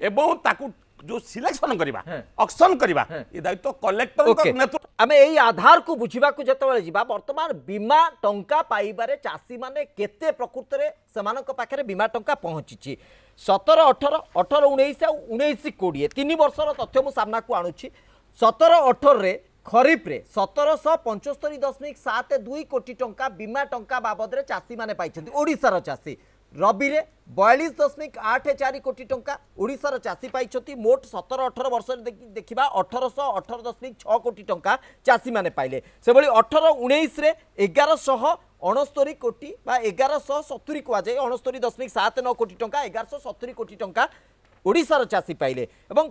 ଏବଂ ତାକୁ ଯେଉଁ ସିଲେକ୍ସନ କରିବା ଅକ୍ସନ କରିବା ଏ ଦାୟିତ୍ୱ କଲେକ୍ଟର ଆମେ ଏଇ ଆଧାରକୁ ବୁଝିବାକୁ ଯେତେବେଳେ ଯିବା ବର୍ତ୍ତମାନ ବୀମା ଟଙ୍କା ପାଇବାରେ ଚାଷୀମାନେ କେତେ ପ୍ରକୃତରେ ସେମାନଙ୍କ ପାଖରେ ବୀମା ଟଙ୍କା ପହଞ୍ଚିଛି ସତର ଅଠର ଅଠର ଉଣେଇଶ ଆଉ ଉଣେଇଶ କୋଡ଼ିଏ ତିନି ବର୍ଷର ତଥ୍ୟ ମୁଁ ସାମ୍ନାକୁ ଆଣୁଛି ସତର ଅଠରରେ ଖରିଫରେ ସତରଶହ ପଞ୍ଚସ୍ତରୀ ଦଶମିକ ସାତ ଦୁଇ କୋଟି ଟଙ୍କା ବୀମା ଟଙ୍କା ବାବଦରେ ଚାଷୀମାନେ ପାଇଛନ୍ତି ଓଡ଼ିଶାର ଚାଷୀ রবিরে বয়াল্লিশ দশমিক আট চারি কোটি টঙ্কা ওড়শার চাষী পাই মোট সতর অঠর বর্ষের দেখা অঠরশ অঠর দশমিক ছ কোটি টঙ্কা চাষী মানে পাইলে সেভাবে অঠর উনিশে এগারশহ অণস্তরি কোটি বা এগারশহ সতুরি কুযায় অণস্তরি দশমিক সাত ন কোটি টঙ্কা এগারশহ সতুরি কোটি টঙ্কা ওড়শার চাষী পাইলে এবং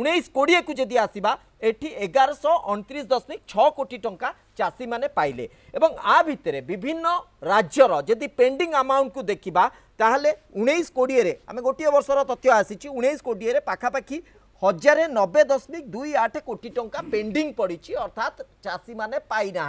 উনিশ কোড়িয়ে যদি আসবা এটি এগারশহ অণত্রিশ দশমিক ছ কোটি টঙ্কা চাষী মানে পাইলে এবং আ ভিতরে বিভিন্ন রাজ্যর যদি পেন্ডিং আমাউন্টকু দেখিবা তাহলে উনিশ কোড়িয়ে আমি গোটিয়ে বর্ষর তথ্য আসিছি উনিশ কোড়িয়ে পাখাপাখি হজারে নবে দশমিক দুই আট কোটি টঙ্কা পেন্ডিং পড়িছি অর্থাৎ চাষী মানে পাই না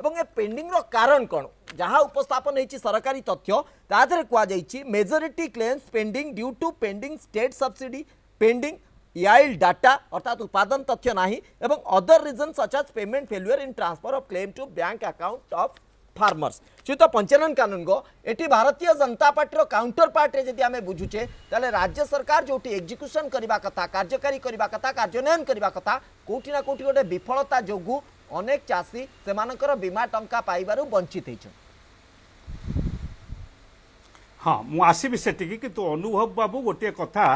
এবং এ পেন্ডিংর কারণ কোণ যা উপস্থাপন হয়েছে সরকারি তথ্য তাদের কুযাই majority claims pending due to pending state subsidy pending इल डाटा अर्थात उत्पादन तथ्य ना एवं अदर रिजन सच आज payment failure in transfer of claim to bank account of farmers सहित पंचानन कानून को ये भारतीय जनता पार्टी काउंटर पार्टी जी आम बुझुचे तेल राज्य सरकार जो एक्जिक्यूसन करवा कथा कार्यकारी करने कथा कार्यान्वयन करने कथा कौटि कौटि गोटे विफलता जो अनेक चाषी से मानकर बीमा टाँचा पाइबार वंचित हो हाँ मुसबी से कितु अनुभव बाबू गोटे कथा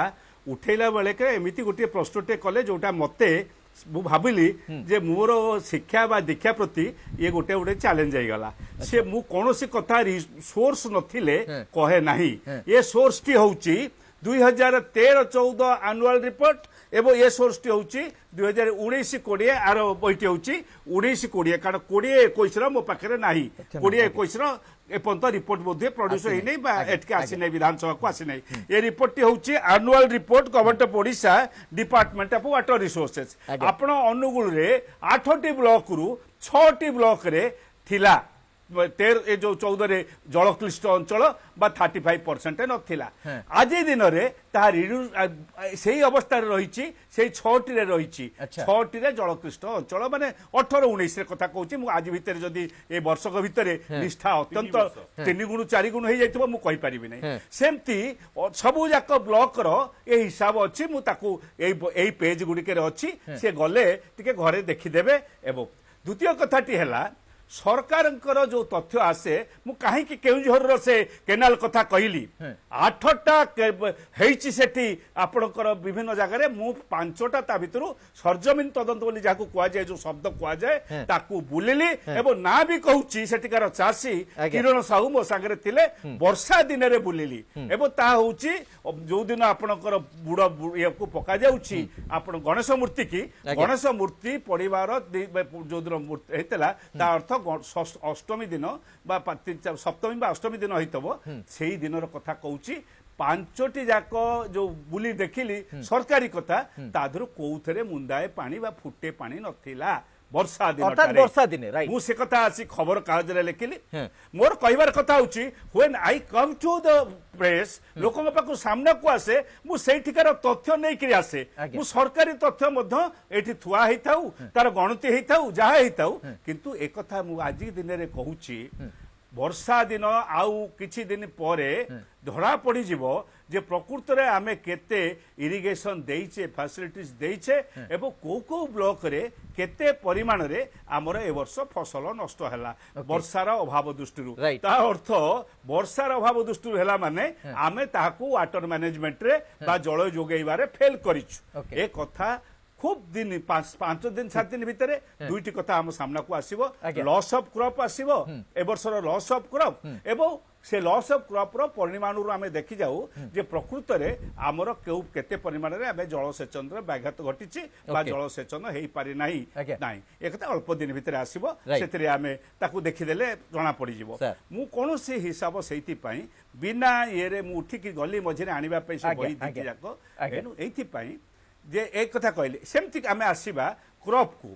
ଉଠେଇଲା ବେଳେକେ ଏମିତି ଗୋଟିଏ ପ୍ରଶ୍ନଟିଏ କଲେ ଯେଉଁଟା ମୋତେ ମୁଁ ଭାବିଲି ଯେ ମୋର ଶିକ୍ଷା ବା ଦୀକ୍ଷା ପ୍ରତି ଇଏ ଗୋଟେ ଗୋଟେ ଚ୍ୟାଲେଞ୍ଜ ହେଇଗଲା ସେ ମୁଁ କୌଣସି କଥା ସୋର୍ସ ନଥିଲେ କହେ ନାହିଁ ଏ ସୋର୍ସଟି ହେଉଛି ଦୁଇ ହଜାର ତେର ଚଉଦ ଆନୁଆଲ ରିପୋର୍ଟ এবং এ সোর্সটি হচ্ছে দুই হাজার উনিশ কোড়ি আর বইটি হচ্ছে উনিশ কোড়ি কারণ কোড়ি একুশর মো পাখে না কোড়ি একুশর এপর্যন্ত রিপোর্ট বোধহয় প্রডিউস হয়ে নাই বা এটি আসি নাই বিধানসভাকে আসি নাই এ রিপোর্টটি হচ্ছে annual report government of Odisha department of water resources আপনার অনুগুଳରେ আঠটি ব্লকরু ছটি ব্লকরে ଥିଲା ତେର ଏ ଯୋଉ ଚଉଦରେ ଜଳକ୍ଳିଷ୍ଟ ଅଞ୍ଚଳ ବା ଥାର୍ଟି ଫାଇଭ ପରସେଣ୍ଟ ନଥିଲା ଆଜି ଦିନରେ ତାହା ସେଇ ଅବସ୍ଥାରେ ରହିଛି ସେଇ ଛଅଟିରେ ରହିଛି ଛଅଟିରେ ଜଳକ୍ଳିଷ୍ଟ ଅଞ୍ଚଳ ମାନେ ଅଠର ଉଣେଇଶରେ କଥା କହୁଛି ମୁଁ ଆଜି ଭିତରେ ଯଦି ଏ ବର୍ଷକ ଭିତରେ ନିଷ୍ଠା ଅତ୍ୟନ୍ତ ତିନି ଗୁଣ ଚାରି ଗୁଣ ହେଇଯାଇଥିବ ମୁଁ କହିପାରିବି ନାହିଁ ସେମିତି ସବୁଯାକ ବ୍ଲକର ଏ ହିସାବ ଅଛି ମୁଁ ତାକୁ ଏଇ ଏଇ ପେଜ୍ ଗୁଡ଼ିକରେ ଅଛି ସେ ଗଲେ ଟିକେ ଘରେ ଦେଖିଦେବେ ଏବଂ ଦ୍ୱିତୀୟ କଥାଟି ହେଲା ସରକାରଙ୍କର ଯେଉଁ ତଥ୍ୟ ଆସେ ମୁଁ କାହିଁକି କେଉଁଝରର ସେ କେନାଲ କଥା କହିଲି ଆଠଟା ହେଇଛି ସେଠି ଆପଣଙ୍କର ବିଭିନ୍ନ ଜାଗାରେ ମୁଁ ପାଞ୍ଚଟା ତା ଭିତରୁ ସରଜମିନ ତଦନ୍ତ ବୋଲି ଯାହାକୁ କୁହାଯାଏ ଯେଉଁ ଶବ୍ଦ କୁହାଯାଏ ତାକୁ ବୁଲିଲି ଏବଂ ନା ବି କହୁଛି ସେଠିକାର ଚାଷୀ କିରଣ ସାହୁ ମୋ ସାଙ୍ଗରେ ଥିଲେ ବର୍ଷା ଦିନରେ ବୁଲିଲି ଏବଂ ତାହା ହଉଛି ଯୋଉଦିନ ଆପଣଙ୍କର ବୁଡ଼ ଇଏକୁ ପକାଯାଉଛି ଆପଣ ଗଣେଶ ମୂର୍ତ୍ତି କି ଗଣେଶ ମୂର୍ତ୍ତି ପଡ଼ିବାର ଯୋଉଦିନ ହେଇଥିଲା ତା ଅର୍ଥ ଅଷ୍ଟମୀ ଦିନ ବା ସପ୍ତମୀ ବା ଅଷ୍ଟମୀ ଦିନ ହେଇଥିବ ସେଇ ଦିନର କଥା କହୁଛି ପାଞ୍ଚଟି ଯାକ ଯୋଉ ବୁଲି ଦେଖିଲି ସରକାରୀ କଥା ତା ଦେହରୁ କୋଉଥିରେ ମୁନ୍ଦାଏ ପାଣି ବା ଫୁଟେ ପାଣି ନଥିଲା ବର୍ଷା ଦିନ ଅର୍ଥାତ ବର୍ଷା ଦିନେ ମୁଁ ସେ କଥା ଆସି ଖବର କାଗଜରେ ଲେଖିଲି ମୋର କହିବାର କଥା ହଉଛି when I come to the press ଲୋକଙ୍କ ପାଖକୁ ସାମ୍ନାକୁ ଆସେ ମୁଁ ସେଇଠିକାର ତଥ୍ୟ ନେଇକରି ଆସେ ମୁଁ ସରକାରୀ ତଥ୍ୟ ମଧ୍ୟ ଏଠି ଥୁଆ ହେଇଥାଉ ତାର ଗଣତି ହେଇଥାଉ ଯାହା ହେଇଥାଉ କିନ୍ତୁ ଏକଥା ମୁଁ ଆଜି ଦିନରେ କହୁଛି ବର୍ଷା ଦିନ ଆଉ କିଛି ଦିନ ପରେ ଧରା ପଡ଼ିଯିବ ଯେ ପ୍ରକୃତରେ ଆମେ କେତେ ଇରିଗେସନ୍ ଦେଇଛେ ଫାସିଲିଟିସ୍ ଦେଇଛେ ଏବଂ କେଉଁ କେଉଁ ବ୍ଲକରେ କେତେ ପରିମାଣରେ ଆମର ଏ ବର୍ଷ ଫସଲ ନଷ୍ଟ ହେଲା ବର୍ଷାର ଅଭାବ ଦୃଷ୍ଟିରୁ ତା ଅର୍ଥ ବର୍ଷାର ଅଭାବ ଦୃଷ୍ଟିରୁ ହେଲା ମାନେ ଆମେ ତାହାକୁ ୱାଟର ମ୍ୟାନେଜମେଣ୍ଟରେ ବା ଜଳ ଯୋଗାଇବାରେ ଫେଲ୍ କରିଛୁ ଏ କଥା খুব দিন পাঁচ দিন সাত দিন ভিতরে হ্যাঁ। দুইটি কথা আম সামনাকু আসব লস অফ ক্রপ আসব এবর্ষর লস অফ ক্রপ এবং সে লস অফ ক্রপর পরিমাণর আমি দেখি যাও যে প্রকৃতরে আমার কেউ কেতে পরিমাণের আমি জলসেচনর ব্যাঘাত ঘটিছি বা জলসেচন হয়ে পারি না নাই একথা অল্প দিন ভিতরে আসব সেতরে আমি তাকে দেখিদেলে জনা পড়িযিব মু কোণী হিসাব সেইপাই বিনা ইয়ে মু উঠিকি গলি মঝিরে আনবা সে বই দিকে যাক এইপাই ଯେ ଏ କଥା କହିଲେ ସେମିତି ଆମେ ଆସିବା କ୍ରପ୍କୁ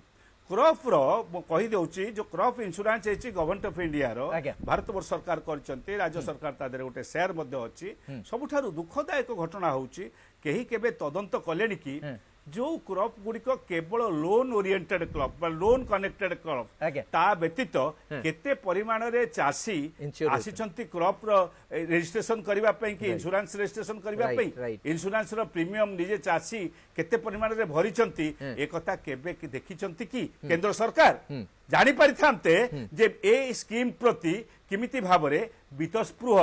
କ୍ରପ୍ର ମୁଁ କହିଦେଉଛି ଯେଉଁ କ୍ରପ୍ ଇନ୍ସୁରାନ୍ସ ହେଇଛି ଗଭର୍ଣ୍ଣମେଣ୍ଟ ଅଫ୍ ଇଣ୍ଡିଆର ଭାରତବର୍ଷ ସରକାର କରିଛନ୍ତି ରାଜ୍ୟ ସରକାର ତା ଦେହରେ ଗୋଟେ ସେୟାର ମଧ୍ୟ ଅଛି ସବୁଠାରୁ ଦୁଃଖଦାୟକ ଘଟଣା ହେଉଛି କେହି କେବେ ତଦନ୍ତ କଲେଣି କି ଯୋଉ କ୍ରପ୍ ଗୁଡିକ କେବଳ ଲୋନ୍ ଓରିଏଣ୍ଟେଡ୍ କ୍ରପ୍ ବା ଲୋନ୍ କନେକ୍ଟେଡ୍ କ୍ରପ୍ ତା ବ୍ୟତୀତ କେତେ ପରିମାଣରେ ଚାଷୀ ଆସିଛନ୍ତି ର ରେଜିଷ୍ଟ୍ରେସନ କରିବା ପାଇଁ କି ଇନ୍ସୁରାନ୍ସ ରେଜିଷ୍ଟ୍ରେସନ କରିବା ପାଇଁ ଇନ୍ସୁରାନ୍ସର ପ୍ରିମିୟମ ନିଜେ ଚାଷୀ କେତେ ପରିମାଣରେ ଭରିଛନ୍ତି ଏ କଥା କେବେ ଦେଖିଛନ୍ତି କି କେନ୍ଦ୍ର ସରକାର ଜାଣିପାରିଥାନ୍ତେ ଯେ ଏ ସ୍କିମ୍ ପ୍ରତି କେମିତି ଭାବରେ ବିତସ୍ପୃହ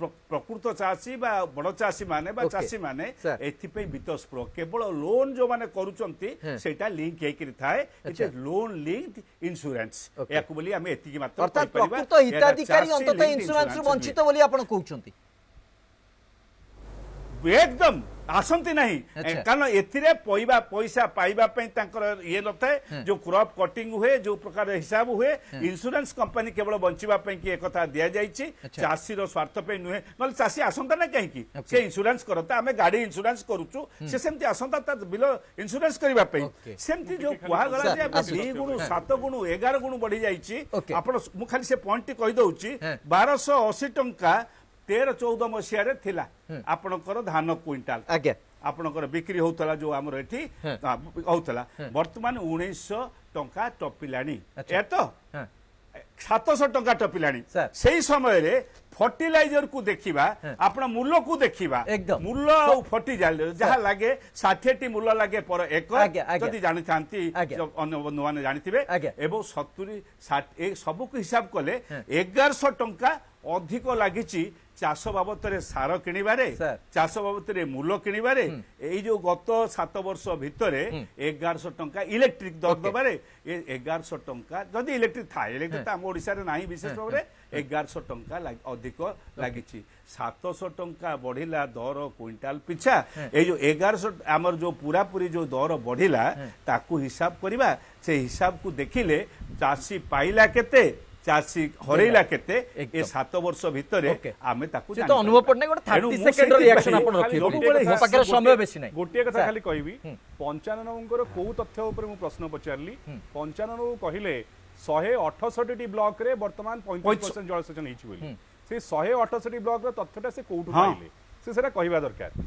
ପ୍ରକୃତ ଚାଷୀ ବା ବଡ଼ ଚାଷୀମାନେ ବା ଚାଷୀମାନେ ଏଥିପାଇଁ ବିତସ୍ପୃହ କେବଳ ଲୋନ୍ ଯେଉଁମାନେ କରୁଛନ୍ତି ସେଇଟା ଲିଙ୍କ ହେଇକିରି ଥାଏ it is loan link insurance ଏହାକୁ ବୋଲି ଆମେ ଏତିକି ମାତ୍ର ଅର୍ଥାତ୍ ପ୍ରକୃତ ହିତାଧିକାରୀ ଅନ୍ତତଃ ଇନ୍ସୁରାନ୍ସରୁ ବଞ୍ଚିତ ବୋଲି ଆପଣ କହୁଛନ୍ତି ଏକଦମ ଆସନ୍ତି ନାହିଁ କାରଣ ଏଥିରେ ପଇବା ପଇସା ପାଇବା ପାଇଁ ତାଙ୍କର ଇଏ ନଥାଏ ଯୋଉ କ୍ରପ୍ କଟିଂ ହୁଏ ଯୋଉ ପ୍ରକାର ହିସାବ ହୁଏ ଇନ୍ସୁରାନ୍ସ କମ୍ପାନୀ କେବଳ ବଞ୍ଚିବା ପାଇଁ କି ଏକଥା ଦିଆଯାଇଛି ଚାଷୀର ସ୍ୱାର୍ଥ ପାଇଁ ନୁହେଁ ନହେଲେ ଚାଷୀ ଆସନ୍ତା ନା କାହିଁକି ସେ ଇନ୍ସୁରାନ୍ସ କରନ୍ତା ଆମେ ଗାଡି ଇନ୍ସୁରାନ୍ସ କରୁଛୁ ସେ ସେମିତି ଆସନ୍ତା ତା ବିଲ ଇନ୍ସୁରାନ୍ସ କରିବା ପାଇଁ ସେମିତି ଯୋଉ କୁହାଗଲା ଯେ ଆମେ ଦି ଗୁଣ ସାତ ଗୁଣ ଏଗାର ଗୁଣ ବଢିଯାଇଛି ଆପଣ ମୁଁ ଖାଲି ସେ ପଏଣ୍ଟଟି କହିଦଉଛି ବାରଶହ ଅଶୀ ଟଙ୍କା ତେର ଚଉଦ ମସିହାରେ ଥିଲା ଆପଣଙ୍କର ଧାନ କୁଇଣ୍ଟାଲ ଆଜ୍ଞା ଆପଣଙ୍କର ବିକ୍ରି ହଉଥିଲା ଯୋଉ ଆମର ଏଠି ହଉଥିଲା ବର୍ତ୍ତମାନ ଉଣେଇଶହ ଟଙ୍କା ଟପିଲାଣି ଏ ତ ସାତଶହ ଟଙ୍କା ଟପିଲାଣି ସେଇ ସମୟରେ ଫର୍ଟିଲାଇଜରକୁ ଦେଖିବା ଆପଣ ମୂଲକୁ ଦେଖିବା ମୂଲ ଆଉ ଫର୍ଟିଲାଇଜର ଯାହା ଲାଗେ ଷାଠିଏଟି ମୂଲ ଲାଗେ ପର ଏକ ଯଦି ଜାଣିଥାନ୍ତି ଅନ୍ୟବନ୍ଧୁମାନେ ଜାଣିଥିବେ ଏବଂ ସତୁରି ସବୁ ହିସାବ କଲେ ଏଗାରଶହ ଟଙ୍କା ଅଧିକ ଲାଗିଛି চাষ বাবদরে সার কিণবারে চাষ বাবদরে মূল কিণবারে এই যে গত সাত বর্ষ ভিতরে এগারশো টঙ্কা ইলেকট্রিক দরদবারে এগারশো টঙ্কা যদি ইলেকট্রিক থাকে ইলেকট্রিক তো আমার ওড়শার না বিশেষ ভাবে এগারশো টঙ্কা অধিক লাগিছি সাতশো টঙ্কা বড়া দর কুইন্টাল পিছা এই যে এগারশো আমার যে পুরাপুরি যে দর বড়া তাকে হিসাব করা সেই হিসাবকু দেখলে চাষী পাইলা কেতে ଚାଷୀ ହରେଇଲା କେତେ ଏ ସାତ ବର୍ଷ ଭିତରେ ଆମେ ତାକୁ ଅନୁଭବ ପଟ୍ଟନାୟକ ଗୋଟେ ଥାର୍ଟି ସେକେଣ୍ଡ ରିଆକ୍ସନ ଆପଣ ରଖିବେ ମୋ ପାଖରେ ସମୟ ବେଶୀ ନାହିଁ ଗୋଟିଏ କଥା ଖାଲି କହିବି ପଞ୍ଚାନନଙ୍କର କୋଉ ତଥ୍ୟ ଉପରେ ମୁଁ ପ୍ରଶ୍ନ ପଚାରିଲି ପଞ୍ଚାନନ କହିଲେ ଶହେ ଅଠଷଠିଟି ବ୍ଲକରେ ବର୍ତ୍ତମାନ ପଇଁତିରିଶ ପରସେଣ୍ଟ ଜଳସେଚନ ହେଇଛି ବୋଲି ସେ ଶହେ ଅଠଷଠି ବ୍ଲକର ତଥ୍ୟଟା ସେ କୋଉଠୁ ପାଇଲେ ସେ ସେଟା କହିବା ଦରକାର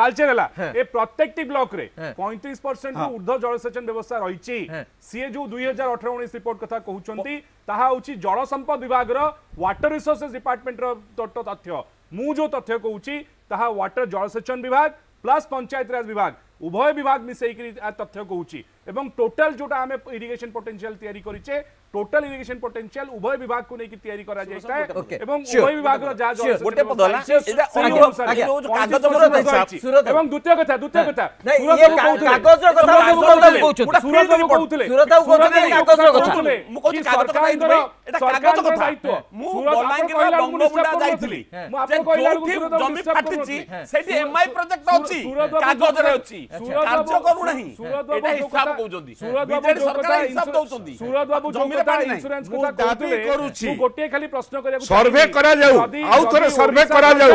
ତାଳଚେର ହେଲା ଏ ପ୍ରତ୍ୟେକଟି ବ୍ଲକରେ ପଇଁତିରିଶ ପରସେଣ୍ଟରୁ ଉର୍ଦ୍ଧ୍ୱ ଜଳସେଚନ ବ୍ୟବସ୍ଥା ରହିଛି ସିଏ ଯୋଉ ଦୁଇ ହଜାର ଅଠର ଉଣେଇଶ ରିପୋର୍ଟ କଥା କହୁଛନ୍ତି ତାହା ହେଉଛି ଜଳ ସମ୍ପଦ ବିଭାଗର ୱାଟର ରିସୋର୍ସେସ୍ ଡିପାର୍ଟମେଣ୍ଟର ତଥ୍ୟ ମୁଁ ଯୋଉ ତଥ୍ୟ କହୁଛି ତାହା ୱାଟର ଜଳସେଚନ ବିଭାଗ ପ୍ଲସ୍ ପଞ୍ଚାୟତିରାଜ ବିଭାଗ ଉଭୟ ବିଭାଗ ମିଶାଇକି ତଥ୍ୟ କହୁଛି এবং টোটাল যেটা আমি ইরিগেশন পটেনশিয়াল তৈরি করেছে ଟୋଟାଲ ଇରିଗେସନ ପୋଟେନସିଆଲ ଉଭୟ ବିଭାଗକୁ ନେଇକି ତିଆରି କରାଯାଇଥାଏ ଏବଂ ଉଭୟ ବିଭାଗର ଯାହା ଗୋଟେ ପଦ ହେଲା ଏବଂ ଦ୍ୱିତୀୟ କଥା ଦ୍ୱିତୀୟ କଥା ସୁରତ ବାବୁ ଗୋଟିଏ ଖାଲି ପ୍ରଶ୍ନ କରିବାକୁ ସର୍ଭେ କରାଯାଉ ଆଉ ଥରେ ସର୍ଭେ କରାଯାଉ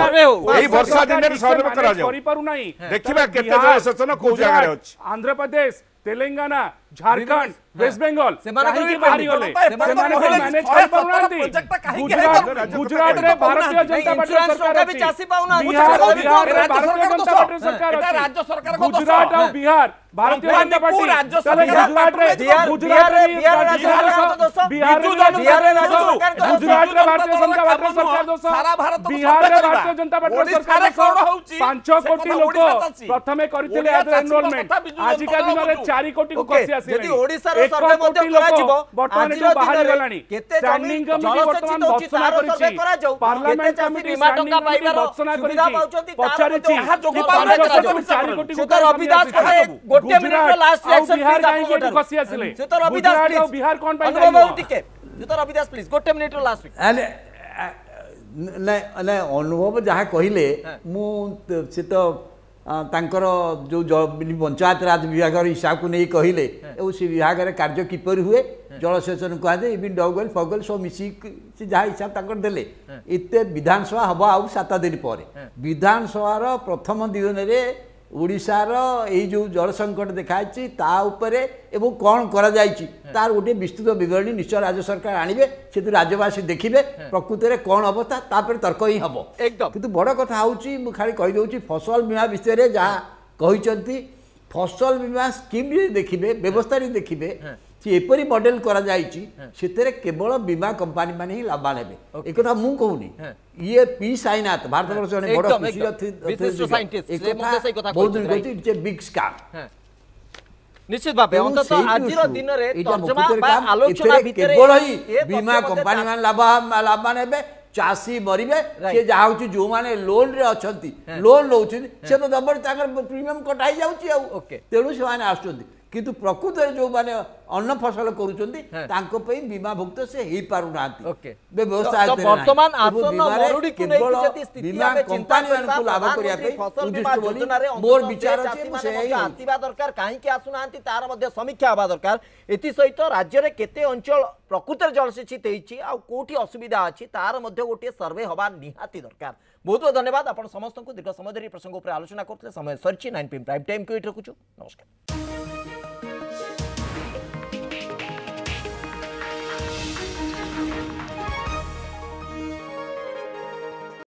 ଏଇ ବର୍ଷା ଦିନରେ ସର୍ଭେ କରାଯାଉ କରିପାରୁନାହିଁ ଦେଖିବା କେତେ ଜଳସେଚନ କୋଉ ଜାଗାରେ ଅଛି ଆନ୍ଧ୍ରପ୍ରଦେଶ ତେଲେଙ୍ଗାନା झारखंड हाँ। वेस्ट बंगाल गुजरात रे भारतीय जनता पार्टी सरकार राज्य तो सरकार गुजरात तो और बिहार तो भारतीय जनता पार्टी राज्य गुजरात रे रे गुजरात रे भारतीय जनता पार्टी सरकार बिहार रे भारतीय जनता पार्टी सरकार कोटी लोक प्रथमे करथिले एनरोलमेंट दिन रे 4 कोटी को ଯଦି ଓଡ଼ିଶାର ସର୍ଭେ ମଧ୍ୟ କରାଯିବ ଆଜିର ଦିନରେ କେତେ ଜମି ଜଳସେଚିତ ଅଛି ତାର ସର୍ଭେ କରାଯାଉ କେତେ ଚାଷୀ ବୀମା ଟଙ୍କା ପାଇବାର ସୁବିଧା ପାଉଛନ୍ତି ତାର ମଧ୍ୟ ଏହା ଯୋଗ କରାଯାଉ ସୁତ ରବି ଦାସ କଥା ଗୋଟେ ମିନିଟର ଲାଷ୍ଟ ରିଆକ୍ସନ ପ୍ଲିଜ ଆପଣଙ୍କଠାରୁ ଖସି ଆସିଲେ ସୁତ ରବି ଦାସ ପ୍ଲିଜ ବିହାର କଣ ପାଇଁ ଅନୁଭବ ବାବୁ ଟିକେ ସୁତ ରବି ଦାସ ପ୍ଲିଜ ଗୋଟେ ମିନିଟର ଲାଷ୍ଟ ନାଇଁ ନାଇଁ ଅନୁଭବ ଯାହା କହିଲେ ମୁଁ ସେ ତ ତାଙ୍କର ଯେଉଁ ପଞ୍ଚାୟତ ରାଜ ବିଭାଗର ହିସାବକୁ ନେଇ କହିଲେ ଏବଂ ସେ ବିଭାଗରେ କାର୍ଯ୍ୟ କିପରି ହୁଏ ଜଳସେଚନ କୁହାଯାଏ ଇଭିନ୍ ଡଗଲ ଫଗଲ ସବୁ ମିଶିକି ସେ ଯାହା ହିସାବ ତାଙ୍କର ଦେଲେ ଏତେ ବିଧାନସଭା ହେବ ଆଉ ସାତ ଦିନ ପରେ ବିଧାନସଭାର ପ୍ରଥମ ଦିନରେ ଓଡ଼ିଶାର ଏଇ ଯେଉଁ ଜଳ ସଙ୍କଟ ଦେଖାଯାଇଛି ତା ଉପରେ ଏବଂ କ'ଣ କରାଯାଇଛି ତାର ଗୋଟିଏ ବିସ୍ତୃତ ବିବରଣୀ ନିଶ୍ଚୟ ରାଜ୍ୟ ସରକାର ଆଣିବେ ସେଥିରୁ ରାଜ୍ୟବାସୀ ଦେଖିବେ ପ୍ରକୃତରେ କ'ଣ ଅବସ୍ଥା ତାପରେ ତର୍କ ହିଁ ହେବ ଏକଦମ କିନ୍ତୁ ବଡ଼ କଥା ହେଉଛି ମୁଁ ଖାଲି କହିଦେଉଛି ଫସଲ ବୀମା ବିଷୟରେ ଯାହା କହିଛନ୍ତି ଫସଲ ବୀମା ସ୍କିମ୍ରେ ଦେଖିବେ ବ୍ୟବସ୍ଥାରେ ଦେଖିବେ ସେ ଏପରି ମଡେଲ କରାଯାଇଛି ସେଥିରେ କେବଳ ବୀମା କମ୍ପାନୀମାନେ ହିଁ ଲାଭବାନ ହେବେ ଏକଥା ମୁଁ କହୁନି ଇଏ ପି ସାଇନାଥ ଭାରତବର୍ଷ ଜଣେ ବଡ଼ କୃଷି ବିଗ୍ ସ୍କାମ୍ ନିଶ୍ଚିତ ଭାବେ ଅନ୍ତତଃ ଆଜିର ଦିନରେ ତର୍ଜମା ବା ଆଲୋଚନା ଭିତରେ କେବଳ ହିଁ ବୀମା କମ୍ପାନୀମାନେ ଲାଭ ଲାଭବାନ ହେବେ ଚାଷୀ ମରିବେ ସେ ଯାହା ହେଉଛି ଯେଉଁମାନେ ଲୋନ୍ରେ ଅଛନ୍ତି ଲୋନ୍ ନେଉଛନ୍ତି ସେ ତ ଜବର ତାଙ୍କର ପ୍ରିମିୟମ୍ କଟା ହେଇଯାଉଛି ଆଉ ତେଣୁ ସେମାନେ ଆସୁଛନ୍ତି କିନ୍ତୁ ପ୍ରକୃତରେ ଯେଉଁମାନେ ଅନ୍ନ ଫସଲ କରୁଛନ୍ତି ତାଙ୍କ ପାଇଁ ବୀମାଭୁକ୍ତ ସେ ହେଇପାରୁନାହାନ୍ତି ବ୍ୟବସାୟ ବର୍ତ୍ତମାନ ବୀମା କମ୍ପାନୀମାନଙ୍କୁ ଲାଭ କରିବା ପାଇଁ ମୋର ବିଚାର ଆସିବା ଦରକାର କାହିଁକି ଆସୁନାହାନ୍ତି ତାର ମଧ୍ୟ ସମୀକ୍ଷା ହେବା ଦରକାର ଏଥିସହିତ ରାଜ୍ୟରେ କେତେ ଅଞ୍ଚଳ ପ୍ରକୃତରେ ଜଳସେଚିତ ହେଇଛି ଆଉ କୋଉଠି ଅସୁବିଧା ଅଛି ତାର ମଧ୍ୟ ଗୋଟିଏ ସର୍ଭେ ହେବା ନିହାତି ଦରକାର ବହୁତ ବହୁତ ଧନ୍ୟବାଦ ଆପଣ ସମସ୍ତଙ୍କୁ ଦୀର୍ଘ ସମୟ ଧରି ଏ ପ୍ରସଙ୍ଗ ଉପରେ ଆଲୋଚନା କରୁଥିଲେ ସମୟ ସରିଛି ନାଇନ୍ ପିଏମ୍ ପ୍ରାଇମ୍ ଟାଇମ୍କୁ ଏଇଠି ରଖୁଛୁ ନମସ୍କାର